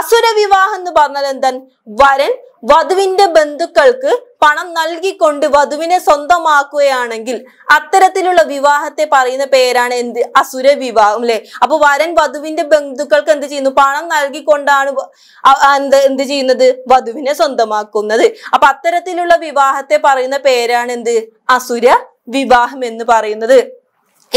അസുര വിവാഹം എന്ന് പറഞ്ഞാൽ വരൻ വധുവിന്റെ ബന്ധുക്കൾക്ക് പണം നൽകിക്കൊണ്ട് വധുവിനെ സ്വന്തമാക്കുകയാണെങ്കിൽ അത്തരത്തിലുള്ള വിവാഹത്തെ പറയുന്ന പേരാണ് എന്ത് അസുര വിവാഹം അല്ലെ അപ്പൊ വരൻ വധുവിന്റെ ബന്ധുക്കൾക്ക് എന്ത് ചെയ്യുന്നു പണം നൽകിക്കൊണ്ടാണ് എന്ത് എന്ത് ചെയ്യുന്നത് വധുവിനെ സ്വന്തമാക്കുന്നത് അപ്പൊ അത്തരത്തിലുള്ള വിവാഹത്തെ പറയുന്ന പേരാണ് എന്ത് അസുര വിവാഹം എന്ന് പറയുന്നത്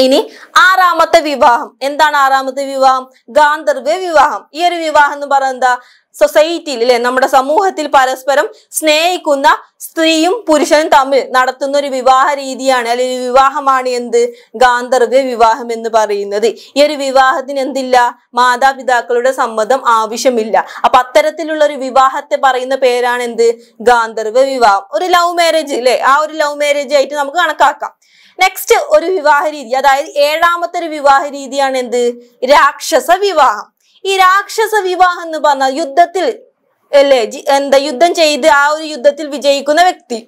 ഇനി ആറാമത്തെ വിവാഹം എന്താണ് ആറാമത്തെ വിവാഹം ഗാന്ധർവ്യ വിവാഹം ഈ ഒരു വിവാഹം എന്ന് പറയുന്നത് എന്താ സൊസൈറ്റിയിൽ അല്ലെ നമ്മുടെ സമൂഹത്തിൽ പരസ്പരം സ്നേഹിക്കുന്ന സ്ത്രീയും പുരുഷനും തമ്മിൽ നടത്തുന്ന ഒരു വിവാഹ രീതിയാണ് അല്ലെങ്കിൽ വിവാഹമാണ് എന്ത് ഗാന്ധർവ്യ വിവാഹം എന്ന് പറയുന്നത് ഈ ഒരു വിവാഹത്തിന് എന്തില്ല മാതാപിതാക്കളുടെ സമ്മതം ആവശ്യമില്ല അപ്പൊ അത്തരത്തിലുള്ള ഒരു വിവാഹത്തെ പറയുന്ന പേരാണ് എന്ത് ഗാന്ധർവ്യ വിവാഹം ഒരു ലവ് മാരേജ് അല്ലെ ആ ഒരു ലവ് മാരേജ് ആയിട്ട് നമുക്ക് കണക്കാക്കാം നെക്സ്റ്റ് ഒരു വിവാഹ രീതി അതായത് ഏഴാമത്തെ ഒരു വിവാഹ രീതിയാണ് എന്ത് രാക്ഷസ വിവാഹം ഈ രാക്ഷസ വിവാഹം എന്ന് പറഞ്ഞാൽ യുദ്ധത്തിൽ അല്ലേ എന്താ യുദ്ധം ചെയ്ത് ആ ഒരു യുദ്ധത്തിൽ വിജയിക്കുന്ന വ്യക്തി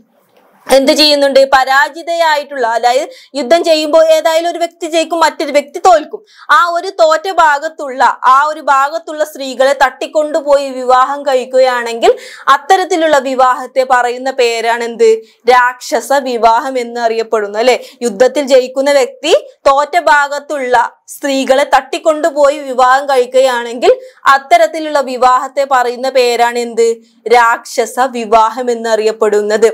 എന്ത് ചെയ്യുന്നുണ്ട് പരാജിതയായിട്ടുള്ള അതായത് യുദ്ധം ചെയ്യുമ്പോൾ ഏതായാലും ഒരു വ്യക്തി ജയിക്കും മറ്റൊരു വ്യക്തി തോൽക്കും ആ ഒരു തോറ്റ ഭാഗത്തുള്ള ആ ഒരു ഭാഗത്തുള്ള സ്ത്രീകളെ തട്ടിക്കൊണ്ടുപോയി വിവാഹം കഴിക്കുകയാണെങ്കിൽ അത്തരത്തിലുള്ള വിവാഹത്തെ പറയുന്ന പേരാണ് എന്ത് രാക്ഷസ വിവാഹം എന്ന് അറിയപ്പെടുന്നു അല്ലെ യുദ്ധത്തിൽ ജയിക്കുന്ന വ്യക്തി തോറ്റ ഭാഗത്തുള്ള സ്ത്രീകളെ തട്ടിക്കൊണ്ടുപോയി വിവാഹം കഴിക്കുകയാണെങ്കിൽ അത്തരത്തിലുള്ള വിവാഹത്തെ പറയുന്ന പേരാണ് എന്ത് രാക്ഷസ വിവാഹം എന്ന് അറിയപ്പെടുന്നത്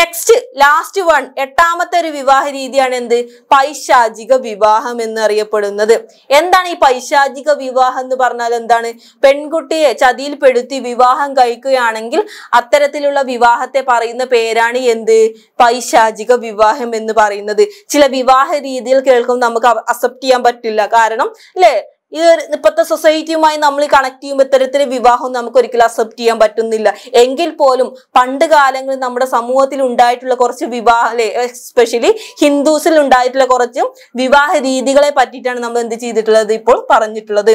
നെക്സ്റ്റ് നെക്സ്റ്റ് ലാസ്റ്റ് വൺ എട്ടാമത്തെ ഒരു വിവാഹ രീതിയാണ് എന്ത് പൈശാചിക വിവാഹം എന്ന് എന്താണ് ഈ പൈശാചിക വിവാഹം എന്ന് പറഞ്ഞാൽ എന്താണ് പെൺകുട്ടിയെ ചതിയിൽപ്പെടുത്തി വിവാഹം കഴിക്കുകയാണെങ്കിൽ അത്തരത്തിലുള്ള വിവാഹത്തെ പറയുന്ന പേരാണ് എന്ത് പൈശാചിക വിവാഹം എന്ന് പറയുന്നത് ചില വിവാഹ രീതിയിൽ കേൾക്കും നമുക്ക് അക്സെപ്റ്റ് ചെയ്യാൻ പറ്റില്ല കാരണം അല്ലെ ഇത് ഇപ്പോഴത്തെ സൊസൈറ്റിയുമായി നമ്മൾ കണക്ട് ചെയ്യുമ്പോൾ ഇത്തരത്തിൽ വിവാഹം നമുക്ക് ഒരിക്കലും അക്സെപ്റ്റ് ചെയ്യാൻ പറ്റുന്നില്ല എങ്കിൽ പോലും പണ്ട് കാലങ്ങളിൽ നമ്മുടെ സമൂഹത്തിൽ ഉണ്ടായിട്ടുള്ള കുറച്ച് വിവാഹ എസ്പെഷ്യലി ഹിന്ദുസിൽ ഉണ്ടായിട്ടുള്ള കുറച്ച് വിവാഹ രീതികളെ പറ്റിയിട്ടാണ് നമ്മൾ എന്ത് ചെയ്തിട്ടുള്ളത് ഇപ്പോൾ പറഞ്ഞിട്ടുള്ളത്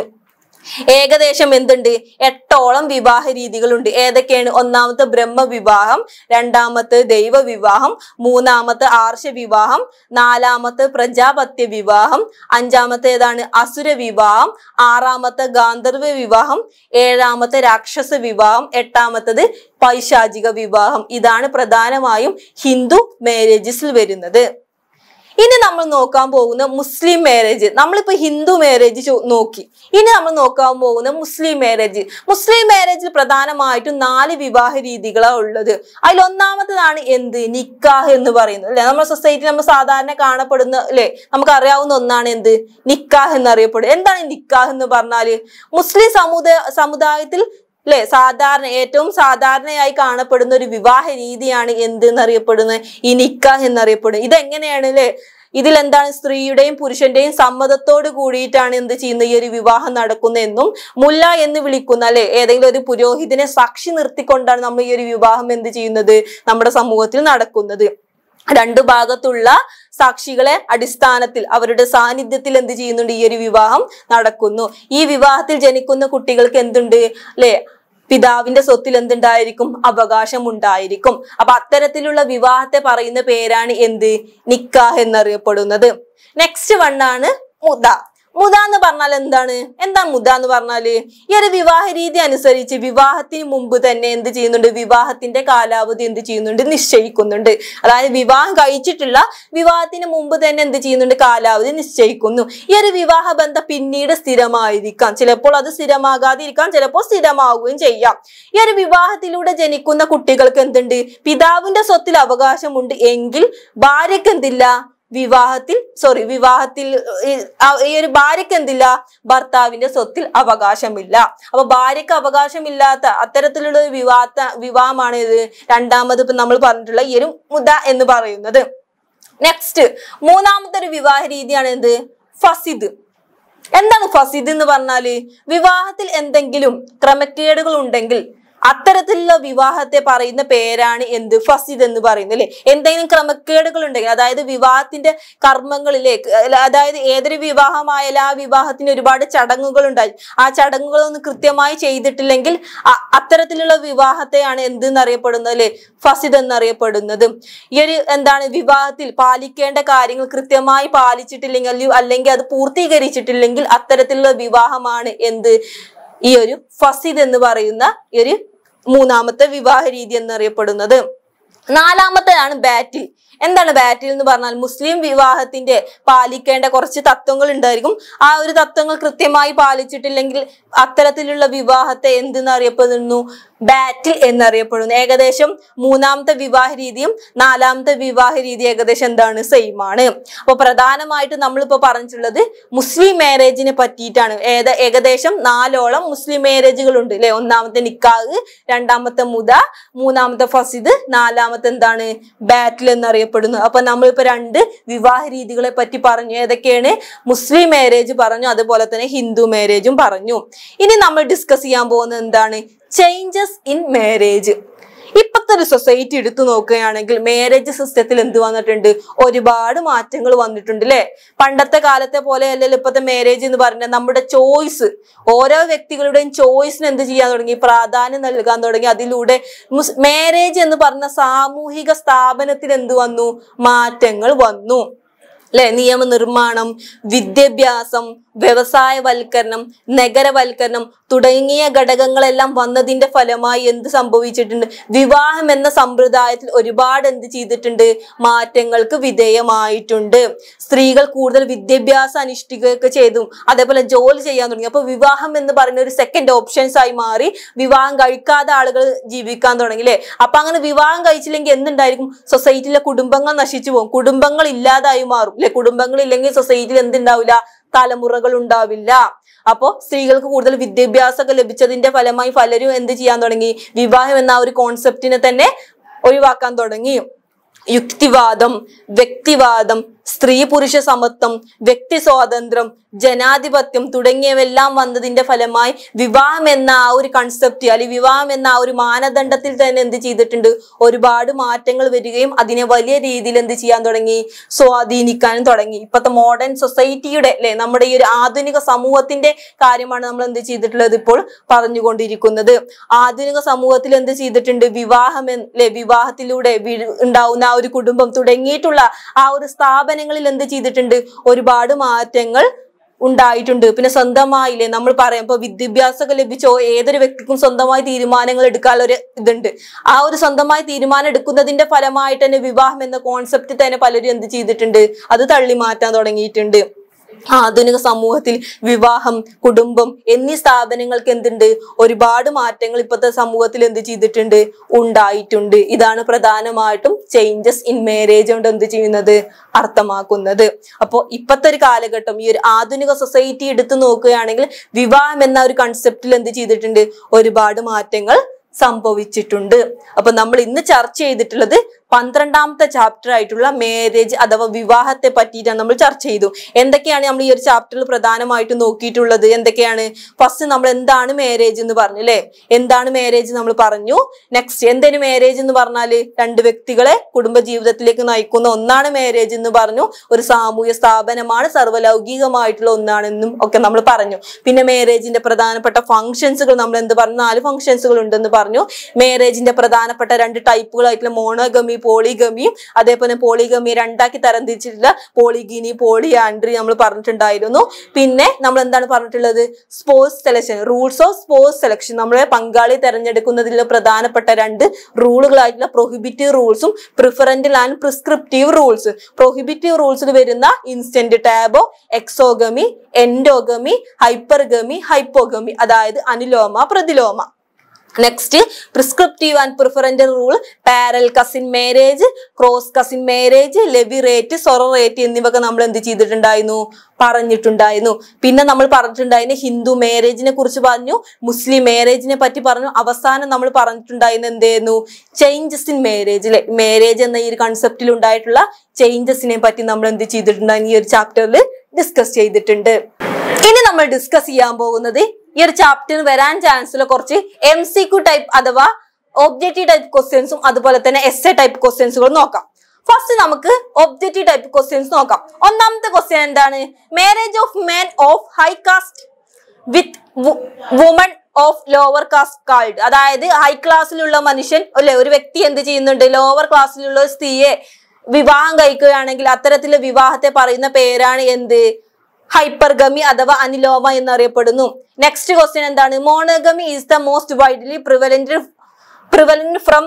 ഏകദേശം എന്തുണ്ട് എട്ടോളം വിവാഹ രീതികളുണ്ട് ഏതൊക്കെയാണ് ഒന്നാമത്തെ ബ്രഹ്മവിവാഹം രണ്ടാമത്തെ ദൈവവിവാഹം മൂന്നാമത്തെ ആർഷ വിവാഹം നാലാമത്തെ പ്രജാപത്യ വിവാഹം അഞ്ചാമത്തേതാണ് അസുര വിവാഹം ആറാമത്തെ ഗാന്ധർവ വിവാഹം ഏഴാമത്തെ രാക്ഷസ വിവാഹം എട്ടാമത്തത് പൈശാചിക വിവാഹം ഇതാണ് പ്രധാനമായും ഹിന്ദു മാരേജസിൽ വരുന്നത് ഇനി നമ്മൾ നോക്കാൻ പോകുന്ന മുസ്ലിം മാരേജ് നമ്മളിപ്പോ ഹിന്ദു മാരേജ് നോക്കി ഇനി നമ്മൾ നോക്കാൻ പോകുന്ന മുസ്ലിം മാരേജ് മുസ്ലിം മാരേജിൽ പ്രധാനമായിട്ടും നാല് വിവാഹ രീതികളാണ് ഉള്ളത് അതിൽ എന്ത് നിക്കാഹ് എന്ന് പറയുന്നത് അല്ലെ നമ്മുടെ സൊസൈറ്റി നമ്മൾ സാധാരണ കാണപ്പെടുന്ന അല്ലെ നമുക്ക് അറിയാവുന്ന ഒന്നാണ് എന്ത് നിക്കാഹ് എന്നറിയപ്പെടുന്നത് എന്താണ് നിക്കാഹ് എന്ന് പറഞ്ഞാല് മുസ്ലിം സമുദായ സമുദായത്തിൽ അല്ലെ സാധാരണ ഏറ്റവും സാധാരണയായി കാണപ്പെടുന്ന ഒരു വിവാഹ രീതിയാണ് എന്ത് എന്നറിയപ്പെടുന്നത് ഈ നിക്ക എന്നറിയപ്പെടുന്നത് ഇതെങ്ങനെയാണ് അല്ലെ ഇതിൽ എന്താണ് സ്ത്രീയുടെയും പുരുഷന്റെയും സമ്മതത്തോട് കൂടിയിട്ടാണ് എന്ത് ചെയ്യുന്നത് ഈ ഒരു വിവാഹം നടക്കുന്നതെന്നും മുല്ല എന്ന് വിളിക്കുന്ന അല്ലെ ഏതെങ്കിലും ഒരു പുരോഹിതനെ സാക്ഷി നിർത്തിക്കൊണ്ടാണ് നമ്മൾ ഈ ഒരു വിവാഹം എന്ത് ചെയ്യുന്നത് നമ്മുടെ സമൂഹത്തിൽ നടക്കുന്നത് രണ്ടു ഭാഗത്തുള്ള സാക്ഷികളെ അടിസ്ഥാനത്തിൽ അവരുടെ സാന്നിധ്യത്തിൽ എന്ത് ചെയ്യുന്നുണ്ട് ഈ ഒരു വിവാഹം നടക്കുന്നു ഈ വിവാഹത്തിൽ ജനിക്കുന്ന കുട്ടികൾക്ക് എന്തുണ്ട് അല്ലെ പിതാവിന്റെ സ്വത്തിൽ എന്തുണ്ടായിരിക്കും അവകാശം ഉണ്ടായിരിക്കും അപ്പൊ അത്തരത്തിലുള്ള വിവാഹത്തെ പറയുന്ന പേരാണ് എന്ത് നിക്കാഹ് എന്നറിയപ്പെടുന്നത് നെക്സ്റ്റ് വണ്ണാണ് മുദ മുത എന്ന് പറഞ്ഞാൽ എന്താണ് എന്താ മുത എന്ന് പറഞ്ഞാല് ഈ ഒരു വിവാഹ രീതി അനുസരിച്ച് വിവാഹത്തിന് മുമ്പ് തന്നെ എന്ത് ചെയ്യുന്നുണ്ട് വിവാഹത്തിന്റെ കാലാവധി എന്ത് ചെയ്യുന്നുണ്ട് നിശ്ചയിക്കുന്നുണ്ട് അതായത് വിവാഹം കഴിച്ചിട്ടുള്ള വിവാഹത്തിന് മുമ്പ് തന്നെ എന്ത് ചെയ്യുന്നുണ്ട് കാലാവധി നിശ്ചയിക്കുന്നു ഈ ഒരു വിവാഹ ബന്ധം പിന്നീട് സ്ഥിരമായിരിക്കാം ചിലപ്പോൾ അത് സ്ഥിരമാകാതിരിക്കാം ചിലപ്പോൾ സ്ഥിരമാവുകയും ചെയ്യാം ഈ ഒരു വിവാഹത്തിലൂടെ ജനിക്കുന്ന കുട്ടികൾക്ക് എന്തുണ്ട് പിതാവിന്റെ സ്വത്തിൽ അവകാശമുണ്ട് എങ്കിൽ ഭാര്യക്ക് എന്തില്ല വിവാഹത്തിൽ സോറി വിവാഹത്തിൽ ഈ ഒരു ഭാര്യക്ക് എന്തില്ല ഭർത്താവിന്റെ സ്വത്തിൽ അവകാശമില്ല അപ്പൊ ഭാര്യക്ക് അവകാശമില്ലാത്ത അത്തരത്തിലുള്ള ഒരു വിവാഹ വിവാഹമാണ് ഇത് രണ്ടാമത് ഇപ്പൊ നമ്മൾ പറഞ്ഞിട്ടുള്ള ഈ ഒരു മുദ എന്ന് പറയുന്നത് നെക്സ്റ്റ് മൂന്നാമത്തെ ഒരു വിവാഹ രീതിയാണ് എന്ത് ഫസിദ് എന്താണ് ഫസിദ് എന്ന് പറഞ്ഞാല് വിവാഹത്തിൽ എന്തെങ്കിലും ക്രമക്കേടുകൾ ഉണ്ടെങ്കിൽ അത്തരത്തിലുള്ള വിവാഹത്തെ പറയുന്ന പേരാണ് എന്ത് ഫസിദ് എന്ന് പറയുന്നത് അല്ലെ എന്തെങ്കിലും ക്രമക്കേടുകൾ ഉണ്ടെങ്കിൽ അതായത് വിവാഹത്തിന്റെ കർമ്മങ്ങളിലെ അതായത് ഏതൊരു വിവാഹമായാലും ആ വിവാഹത്തിന് ഒരുപാട് ചടങ്ങുകൾ ഉണ്ടായി ആ ചടങ്ങുകളൊന്നും കൃത്യമായി ചെയ്തിട്ടില്ലെങ്കിൽ അത്തരത്തിലുള്ള വിവാഹത്തെയാണ് എന്ത് എന്നറിയപ്പെടുന്നത് അല്ലെ ഫസിദ് എന്നറിയപ്പെടുന്നത് ഈ ഒരു എന്താണ് വിവാഹത്തിൽ പാലിക്കേണ്ട കാര്യങ്ങൾ കൃത്യമായി പാലിച്ചിട്ടില്ലെങ്കിൽ അല്ലെങ്കിൽ അത് പൂർത്തീകരിച്ചിട്ടില്ലെങ്കിൽ അത്തരത്തിലുള്ള വിവാഹമാണ് എന്ത് ഈ ഒരു ഫസീദ് എന്ന് പറയുന്ന ഈ ഒരു മൂന്നാമത്തെ വിവാഹ രീതി എന്നറിയപ്പെടുന്നത് നാലാമത്തേതാണ് ബാറ്റിൽ എന്താണ് ബാറ്റിൽ എന്ന് പറഞ്ഞാൽ മുസ്ലിം വിവാഹത്തിന്റെ പാലിക്കേണ്ട കുറച്ച് തത്വങ്ങൾ ഉണ്ടായിരിക്കും ആ ഒരു തത്വങ്ങൾ കൃത്യമായി പാലിച്ചിട്ടില്ലെങ്കിൽ അത്തരത്തിലുള്ള വിവാഹത്തെ എന്തെന്ന് അറിയപ്പെടുന്നു ബാറ്റിൽ എന്നറിയപ്പെടുന്നു ഏകദേശം മൂന്നാമത്തെ വിവാഹ രീതിയും നാലാമത്തെ വിവാഹ രീതി ഏകദേശം എന്താണ് സെയിം ആണ് അപ്പൊ പ്രധാനമായിട്ട് നമ്മളിപ്പോ പറഞ്ഞിട്ടുള്ളത് മുസ്ലിം മാരേജിനെ പറ്റിയിട്ടാണ് ഏത് ഏകദേശം നാലോളം മുസ്ലിം മാരേജുകൾ ഉണ്ട് അല്ലെ ഒന്നാമത്തെ നിക്കാഹ് രണ്ടാമത്തെ മുത മൂന്നാമത്തെ ഫസിദ് നാലാമത്തെ എന്താണ് ബാറ്റിൽ എന്നറിയപ്പെടുന്നു അപ്പൊ നമ്മളിപ്പോ രണ്ട് വിവാഹ രീതികളെ പറ്റി പറഞ്ഞു ഏതൊക്കെയാണ് മുസ്ലിം മാരേജ് പറഞ്ഞു അതുപോലെ തന്നെ ഹിന്ദു മാരേജും പറഞ്ഞു ഇനി നമ്മൾ ഡിസ്കസ് ചെയ്യാൻ പോകുന്നത് എന്താണ് ചേഞ്ചസ് ഇൻ മാരേജ് ഇപ്പോഴത്തെ ഒരു സൊസൈറ്റി എടുത്തു നോക്കുകയാണെങ്കിൽ മാരേജ് സിസ്റ്റത്തിൽ എന്ത് വന്നിട്ടുണ്ട് ഒരുപാട് മാറ്റങ്ങൾ വന്നിട്ടുണ്ട് അല്ലേ പണ്ടത്തെ കാലത്തെ പോലെ അല്ലല്ലോ ഇപ്പോഴത്തെ മാരേജ് എന്ന് പറഞ്ഞാൽ നമ്മുടെ ചോയ്സ് ഓരോ വ്യക്തികളുടെയും ചോയ്സിന് എന്ത് ചെയ്യാൻ തുടങ്ങി പ്രാധാന്യം നൽകാൻ തുടങ്ങി അതിലൂടെ മാരേജ് എന്ന് പറഞ്ഞ സാമൂഹിക സ്ഥാപനത്തിൽ എന്ത് വന്നു മാറ്റങ്ങൾ വന്നു അല്ലെ നിയമനിർമ്മാണം വിദ്യാഭ്യാസം വ്യവസായവൽക്കരണം നഗരവൽക്കരണം തുടങ്ങിയ ഘടകങ്ങളെല്ലാം വന്നതിന്റെ ഫലമായി എന്ത് സംഭവിച്ചിട്ടുണ്ട് വിവാഹം എന്ന സമ്പ്രദായത്തിൽ ഒരുപാട് എന്ത് ചെയ്തിട്ടുണ്ട് മാറ്റങ്ങൾക്ക് വിധേയമായിട്ടുണ്ട് സ്ത്രീകൾ കൂടുതൽ വിദ്യാഭ്യാസം അനുഷ്ഠിക്കുകയൊക്കെ ചെയ്തു അതേപോലെ ജോലി ചെയ്യാൻ തുടങ്ങി അപ്പൊ വിവാഹം എന്ന് പറയുന്ന ഒരു സെക്കൻഡ് ഓപ്ഷൻസ് ആയി മാറി വിവാഹം കഴിക്കാതെ ആളുകൾ ജീവിക്കാൻ തുടങ്ങി അല്ലേ അപ്പൊ അങ്ങനെ വിവാഹം കഴിച്ചില്ലെങ്കിൽ എന്തുണ്ടായിരിക്കും സൊസൈറ്റിയിലെ കുടുംബങ്ങൾ നശിച്ചു പോകും കുടുംബങ്ങൾ ഇല്ലാതായി മാറും അല്ലെ കുടുംബങ്ങൾ ഇല്ലെങ്കിൽ സൊസൈറ്റിയിൽ എന്തുണ്ടാവില്ല തലമുറകൾ ഉണ്ടാവില്ല അപ്പോ സ്ത്രീകൾക്ക് കൂടുതൽ വിദ്യാഭ്യാസമൊക്കെ ലഭിച്ചതിന്റെ ഫലമായി പലരും എന്ത് ചെയ്യാൻ തുടങ്ങി വിവാഹം എന്ന ഒരു കോൺസെപ്റ്റിനെ തന്നെ ഒഴിവാക്കാൻ തുടങ്ങി യുക്തിവാദം വ്യക്തിവാദം സ്ത്രീ പുരുഷ സമത്വം വ്യക്തി സ്വാതന്ത്ര്യം ജനാധിപത്യം തുടങ്ങിയവെല്ലാം വന്നതിന്റെ ഫലമായി വിവാഹം എന്ന ആ ഒരു കൺസെപ്റ്റ് അല്ലെങ്കിൽ വിവാഹം എന്ന ആ ഒരു മാനദണ്ഡത്തിൽ തന്നെ എന്ത് ചെയ്തിട്ടുണ്ട് ഒരുപാട് മാറ്റങ്ങൾ വരികയും അതിനെ വലിയ രീതിയിൽ എന്ത് ചെയ്യാൻ തുടങ്ങി സ്വാധീനിക്കാനും തുടങ്ങി ഇപ്പോഴത്തെ മോഡേൺ സൊസൈറ്റിയുടെ അല്ലെ നമ്മുടെ ഈ ഒരു ആധുനിക സമൂഹത്തിന്റെ കാര്യമാണ് നമ്മൾ എന്ത് ചെയ്തിട്ടുള്ളത് ഇപ്പോൾ പറഞ്ഞുകൊണ്ടിരിക്കുന്നത് ആധുനിക സമൂഹത്തിൽ എന്ത് ചെയ്തിട്ടുണ്ട് വിവാഹം അല്ലെ വിവാഹത്തിലൂടെ ഉണ്ടാവുന്ന ആ ഒരു കുടുംബം തുടങ്ങിയിട്ടുള്ള ആ ഒരു സ്ഥാപനം സ്ഥാപനങ്ങളിൽ എന്ത് ചെയ്തിട്ടുണ്ട് ഒരുപാട് മാറ്റങ്ങൾ ഉണ്ടായിട്ടുണ്ട് പിന്നെ സ്വന്തമായില്ലേ നമ്മൾ പറയാം ഇപ്പൊ വിദ്യാഭ്യാസമൊക്കെ ലഭിച്ചോ ഏതൊരു വ്യക്തിക്കും സ്വന്തമായി തീരുമാനങ്ങൾ എടുക്കാനുള്ള ഒരു ഇതുണ്ട് ആ ഒരു സ്വന്തമായി തീരുമാനം എടുക്കുന്നതിന്റെ ഫലമായിട്ട് തന്നെ വിവാഹം എന്ന കോൺസെപ്റ്റ് തന്നെ പലരും എന്ത് ചെയ്തിട്ടുണ്ട് അത് തള്ളി മാറ്റാൻ തുടങ്ങിയിട്ടുണ്ട് ആധുനിക സമൂഹത്തിൽ വിവാഹം കുടുംബം എന്നീ സ്ഥാപനങ്ങൾക്ക് എന്തുണ്ട് ഒരുപാട് മാറ്റങ്ങൾ ഇപ്പോഴത്തെ സമൂഹത്തിൽ എന്ത് ചെയ്തിട്ടുണ്ട് ഉണ്ടായിട്ടുണ്ട് ഇതാണ് പ്രധാനമായിട്ടും ചേഞ്ചസ് ഇൻ മാരേജ് കൊണ്ട് എന്ത് ചെയ്യുന്നത് അർത്ഥമാക്കുന്നത് അപ്പോൾ ഇപ്പോഴത്തെ ഒരു കാലഘട്ടം ഈ ഒരു ആധുനിക സൊസൈറ്റി എടുത്തു നോക്കുകയാണെങ്കിൽ വിവാഹം എന്ന ഒരു കൺസെപ്റ്റിൽ എന്ത് ചെയ്തിട്ടുണ്ട് ഒരുപാട് മാറ്റങ്ങൾ സംഭവിച്ചിട്ടുണ്ട് അപ്പൊ നമ്മൾ ഇന്ന് ചർച്ച ചെയ്തിട്ടുള്ളത് പന്ത്രണ്ടാമത്തെ ചാപ്റ്റർ ആയിട്ടുള്ള മാരേജ് അഥവാ വിവാഹത്തെ പറ്റിയിട്ടാണ് നമ്മൾ ചർച്ച ചെയ്തു എന്തൊക്കെയാണ് നമ്മൾ ഈ ഒരു ചാപ്റ്ററിൽ പ്രധാനമായിട്ട് നോക്കിയിട്ടുള്ളത് എന്തൊക്കെയാണ് ഫസ്റ്റ് നമ്മൾ എന്താണ് മാരേജ് എന്ന് പറഞ്ഞു അല്ലേ എന്താണ് മാരേജ് നമ്മൾ പറഞ്ഞു നെക്സ്റ്റ് എന്തിന് മാരേജ് എന്ന് പറഞ്ഞാൽ രണ്ട് വ്യക്തികളെ കുടുംബ ജീവിതത്തിലേക്ക് നയിക്കുന്ന ഒന്നാണ് മാരേജ് എന്ന് പറഞ്ഞു ഒരു സാമൂഹ്യ സ്ഥാപനമാണ് സർവ്വലൗകികമായിട്ടുള്ള ഒന്നാണെന്നും ഒക്കെ നമ്മൾ പറഞ്ഞു പിന്നെ മാരേജിന്റെ പ്രധാനപ്പെട്ട ഫംഗ്ഷൻസുകൾ നമ്മൾ എന്ത് പറഞ്ഞു നാല് ഫംഗ്ഷൻസുകൾ ഉണ്ടെന്ന് പറഞ്ഞു മാരേജിന്റെ പ്രധാനപ്പെട്ട രണ്ട് ടൈപ്പുകളായിട്ടുള്ള മോണോഗമി പോളിഗമിയും അതേപോലെ പോളിഗമി രണ്ടാക്കി തരംതിരിച്ചിട്ടുള്ള പോളിഗിനി ആൻഡ്രി നമ്മൾ പറഞ്ഞിട്ടുണ്ടായിരുന്നു പിന്നെ നമ്മൾ എന്താണ് പറഞ്ഞിട്ടുള്ളത് spouse selection rules of spouse selection നമ്മളെ പങ്കാളി തെരഞ്ഞെടുക്കുന്നതിലെ പ്രധാനപ്പെട്ട രണ്ട് റൂളുകളായിട്ടുള്ള പ്രൊഹിബിറ്റീവ് റൂൾസും preferential and prescriptive rules prohibitive റൂൾസിൽ വരുന്ന instant taboo exogamy endogamy hypergamy hypogamy അതായത് അനുലോമ പ്രതിലോമ next prescriptive and preferential rule parallel cousin marriage cross cousin marriage levirate sororate എന്നിവയൊക്കെ നമ്മൾ എന്ത് ചെയ്തിട്ടുണ്ടായിരുന്നു പറഞ്ഞിട്ടുണ്ടായിരുന്നു പിന്നെ നമ്മൾ പറഞ്ഞിട്ടുണ്ടായിരുന്ന ഹിന്ദു മാരേജിനെ കുറിച്ച് പറഞ്ഞു മുസ്ലിം മാരേജിനെ പറ്റി പറഞ്ഞു അവസാനം നമ്മൾ പറഞ്ഞിട്ടുണ്ടായിരുന്ന എന്തായിരുന്നു ചേഞ്ചസ് ഇൻ മാരേജ് മാരേജ് എന്ന ഈ ഒരു കൺസെപ്റ്റിൽ ഉണ്ടായിട്ടുള്ള ചേഞ്ചസിനെ പറ്റി നമ്മൾ എന്ത് ചെയ്തിട്ടുണ്ടായിരുന്നു ഈ ഒരു ചാപ്റ്ററിൽ ഡിസ്കസ് ചെയ്തിട്ടുണ്ട് ഇനി നമ്മൾ ഡിസ്കസ് ചെയ്യാൻ പോകുന്നത് ഈ ഒരു ചാപ്റ്ററിന് വരാൻ ഉള്ള കുറച്ച് എം സി ക്യു ടൈപ്പ് അഥവാ ഒബ്ജക്റ്റീവ് ടൈപ്പ് ക്വസ്റ്റ്യൻസും അതുപോലെ തന്നെ എസ് എ ടൈപ്പ് ക്വസ്റ്റ്യൻസുകളും നോക്കാം ഫസ്റ്റ് നമുക്ക് ഒബ്ജക്റ്റീവ് ടൈപ്പ് ക്വസ്റ്റ്യൻസ് നോക്കാം ഒന്നാമത്തെ ക്വസ്റ്റ്യൻ എന്താണ് marriage of man of high caste with woman of lower caste called അതായത് ഹൈ ക്ലാസ്സിലുള്ള മനുഷ്യൻ അല്ലെ ഒരു വ്യക്തി എന്ത് ചെയ്യുന്നുണ്ട് ലോവർ ക്ലാസ്സിലുള്ള ഒരു സ്ത്രീയെ വിവാഹം കഴിക്കുകയാണെങ്കിൽ അത്തരത്തിലെ വിവാഹത്തെ പറയുന്ന പേരാണ് എന്ത് ഹൈപ്പർഗമി അഥവാ അനിലോമ എന്നറിയപ്പെടുന്നു നെക്സ്റ്റ് ക്വസ്റ്റ്യൻ എന്താണ് monogamy is the most widely prevalent prevalent from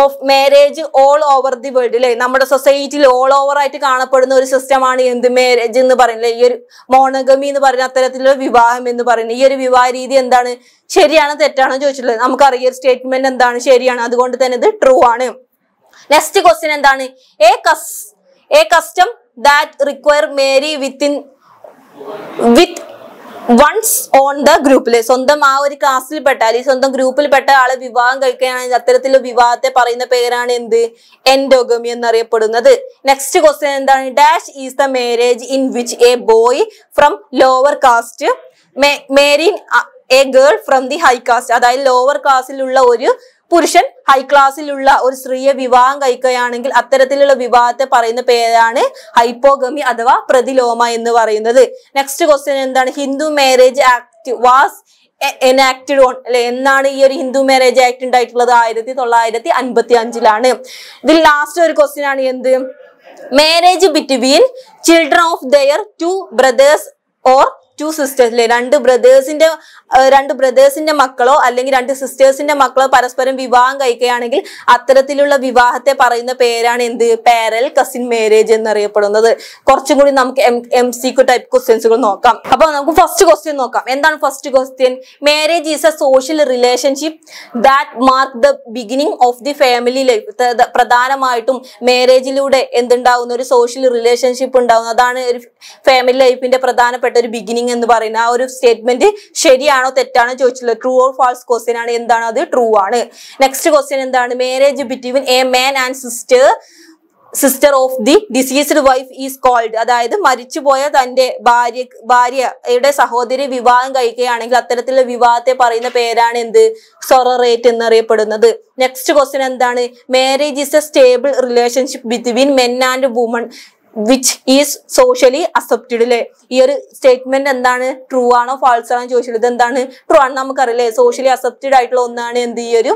of marriage all over the world അല്ലെ നമ്മുടെ സൊസൈറ്റിയിൽ ഓൾ ഓവർ ആയിട്ട് കാണപ്പെടുന്ന ഒരു സിസ്റ്റമാണ് എന്ത് മാരേജ് എന്ന് പറയുന്നത് ഈ ഒരു മോണഗമി എന്ന് പറയുന്ന അത്തരത്തിലുള്ള വിവാഹം എന്ന് പറയുന്നത് ഈ ഒരു വിവാഹ രീതി എന്താണ് ശരിയാണ് തെറ്റാണോ ചോദിച്ചിട്ടുള്ളത് നമുക്കറിയാം ഒരു സ്റ്റേറ്റ്മെന്റ് എന്താണ് ശരിയാണ് അതുകൊണ്ട് തന്നെ ഇത് ട്രൂ ആണ് നെക്സ്റ്റ് ക്വസ്റ്റ്യൻ എന്താണ് a cus a custom that require marry within with one's own the ഗ്രൂപ്പിൽ സ്വന്തം ആ ഒരു ക്ലാസ്സിൽ പെട്ട അല്ലെങ്കിൽ സ്വന്തം ഗ്രൂപ്പിൽപ്പെട്ട ആളെ വിവാഹം കഴിക്കുകയാണെങ്കിൽ അത്തരത്തിലുള്ള വിവാഹത്തെ പറയുന്ന പേരാണ് എന്ത് എൻഡോഗമി എന്നറിയപ്പെടുന്നത് നെക്സ്റ്റ് ക്വസ്റ്റ്യൻ എന്താണ് dash is the marriage in which a boy from lower caste marrying a girl from the high caste അതായത് ലോവർ കാസ്റ്റിലുള്ള ഒരു പുരുഷൻ ഹൈ ക്ലാസ്സിലുള്ള ഒരു സ്ത്രീയെ വിവാഹം കഴിക്കുകയാണെങ്കിൽ അത്തരത്തിലുള്ള വിവാഹത്തെ പറയുന്ന പേരാണ് ഹൈപ്പോഗമി അഥവാ പ്രതിലോമ എന്ന് പറയുന്നത് നെക്സ്റ്റ് ക്വസ്റ്റ്യൻ എന്താണ് Hindu marriage act was enacted on അല്ലെ എന്നാണ് ഈ ഒരു ഹിന്ദു മാരേജ് ആക്ട് ഉണ്ടായിട്ടുള്ളത് ആയിരത്തി തൊള്ളായിരത്തി അൻപത്തി അഞ്ചിലാണ് ഇതിൽ ലാസ്റ്റ് ഒരു ക്വസ്റ്റ്യൻ ആണ് എന്ത് marriage between children of their two brothers or two sisters അല്ലെ രണ്ട് ബ്രദേഴ്സിന്റെ രണ്ട് ബ്രദേഴ്സിന്റെ മക്കളോ അല്ലെങ്കിൽ രണ്ട് സിസ്റ്റേഴ്സിന്റെ മക്കളോ പരസ്പരം വിവാഹം കഴിക്കുകയാണെങ്കിൽ അത്തരത്തിലുള്ള വിവാഹത്തെ പറയുന്ന പേരാണ് എന്ത് പേരൽ കസിൻ മാരേജ് എന്നറിയപ്പെടുന്നത് കുറച്ചും കൂടി നമുക്ക് എം സിക്യു ടൈപ്പ് ക്വസ്റ്റ്യൻസുകൾ നോക്കാം അപ്പൊ നമുക്ക് ഫസ്റ്റ് ക്വസ്റ്റ്യൻ നോക്കാം എന്താണ് first question marriage is a social relationship that mark the beginning of the family life പ്രധാനമായിട്ടും മാരേജിലൂടെ എന്തുണ്ടാവുന്ന ഒരു സോഷ്യൽ റിലേഷൻഷിപ്പ് ഉണ്ടാവുന്ന അതാണ് ഒരു ഫാമിലി ലൈഫിന്റെ പ്രധാനപ്പെട്ട ഒരു ബിഗിനിങ് ഹാപ്പനിങ് എന്ന് പറയുന്ന ആ ഒരു സ്റ്റേറ്റ്മെന്റ് ശരിയാണോ തെറ്റാണോ ചോദിച്ചിട്ടുള്ളത് ട്രൂ ഓർ ഫാൾസ് ക്വസ്റ്റ്യൻ ആണ് എന്താണ് അത് ട്രൂ ആണ് നെക്സ്റ്റ് ക്വസ്റ്റ്യൻ എന്താണ് marriage between a man and sister sister of the deceased wife is called അതായത് മരിച്ചുപോയ തന്റെ ഭാര്യ ഭാര്യയുടെ സഹോദരി വിവാഹം കഴിക്കുകയാണെങ്കിൽ അത്തരത്തിലുള്ള വിവാഹത്തെ പറയുന്ന പേരാണ് എന്ത് സൊറേറ്റ് എന്നറിയപ്പെടുന്നത് നെക്സ്റ്റ് ക്വസ്റ്റ്യൻ എന്താണ് marriage is a stable relationship between men and woman which is socially accepted അല്ലേ ഈ ഒരു സ്റ്റേറ്റ്മെന്റ് എന്താണ് ട്രൂ ആണോ ഫാൾസ് ആണോ ചോദിച്ചത് എന്താണ് ട്രൂ ആണെന്ന് നമുക്കറിയില്ലേ സോഷ്യലി അക്സെപ്റ്റഡ് ആയിട്ടുള്ള ഒന്നാണ് എന്ത് ഈ ഒരു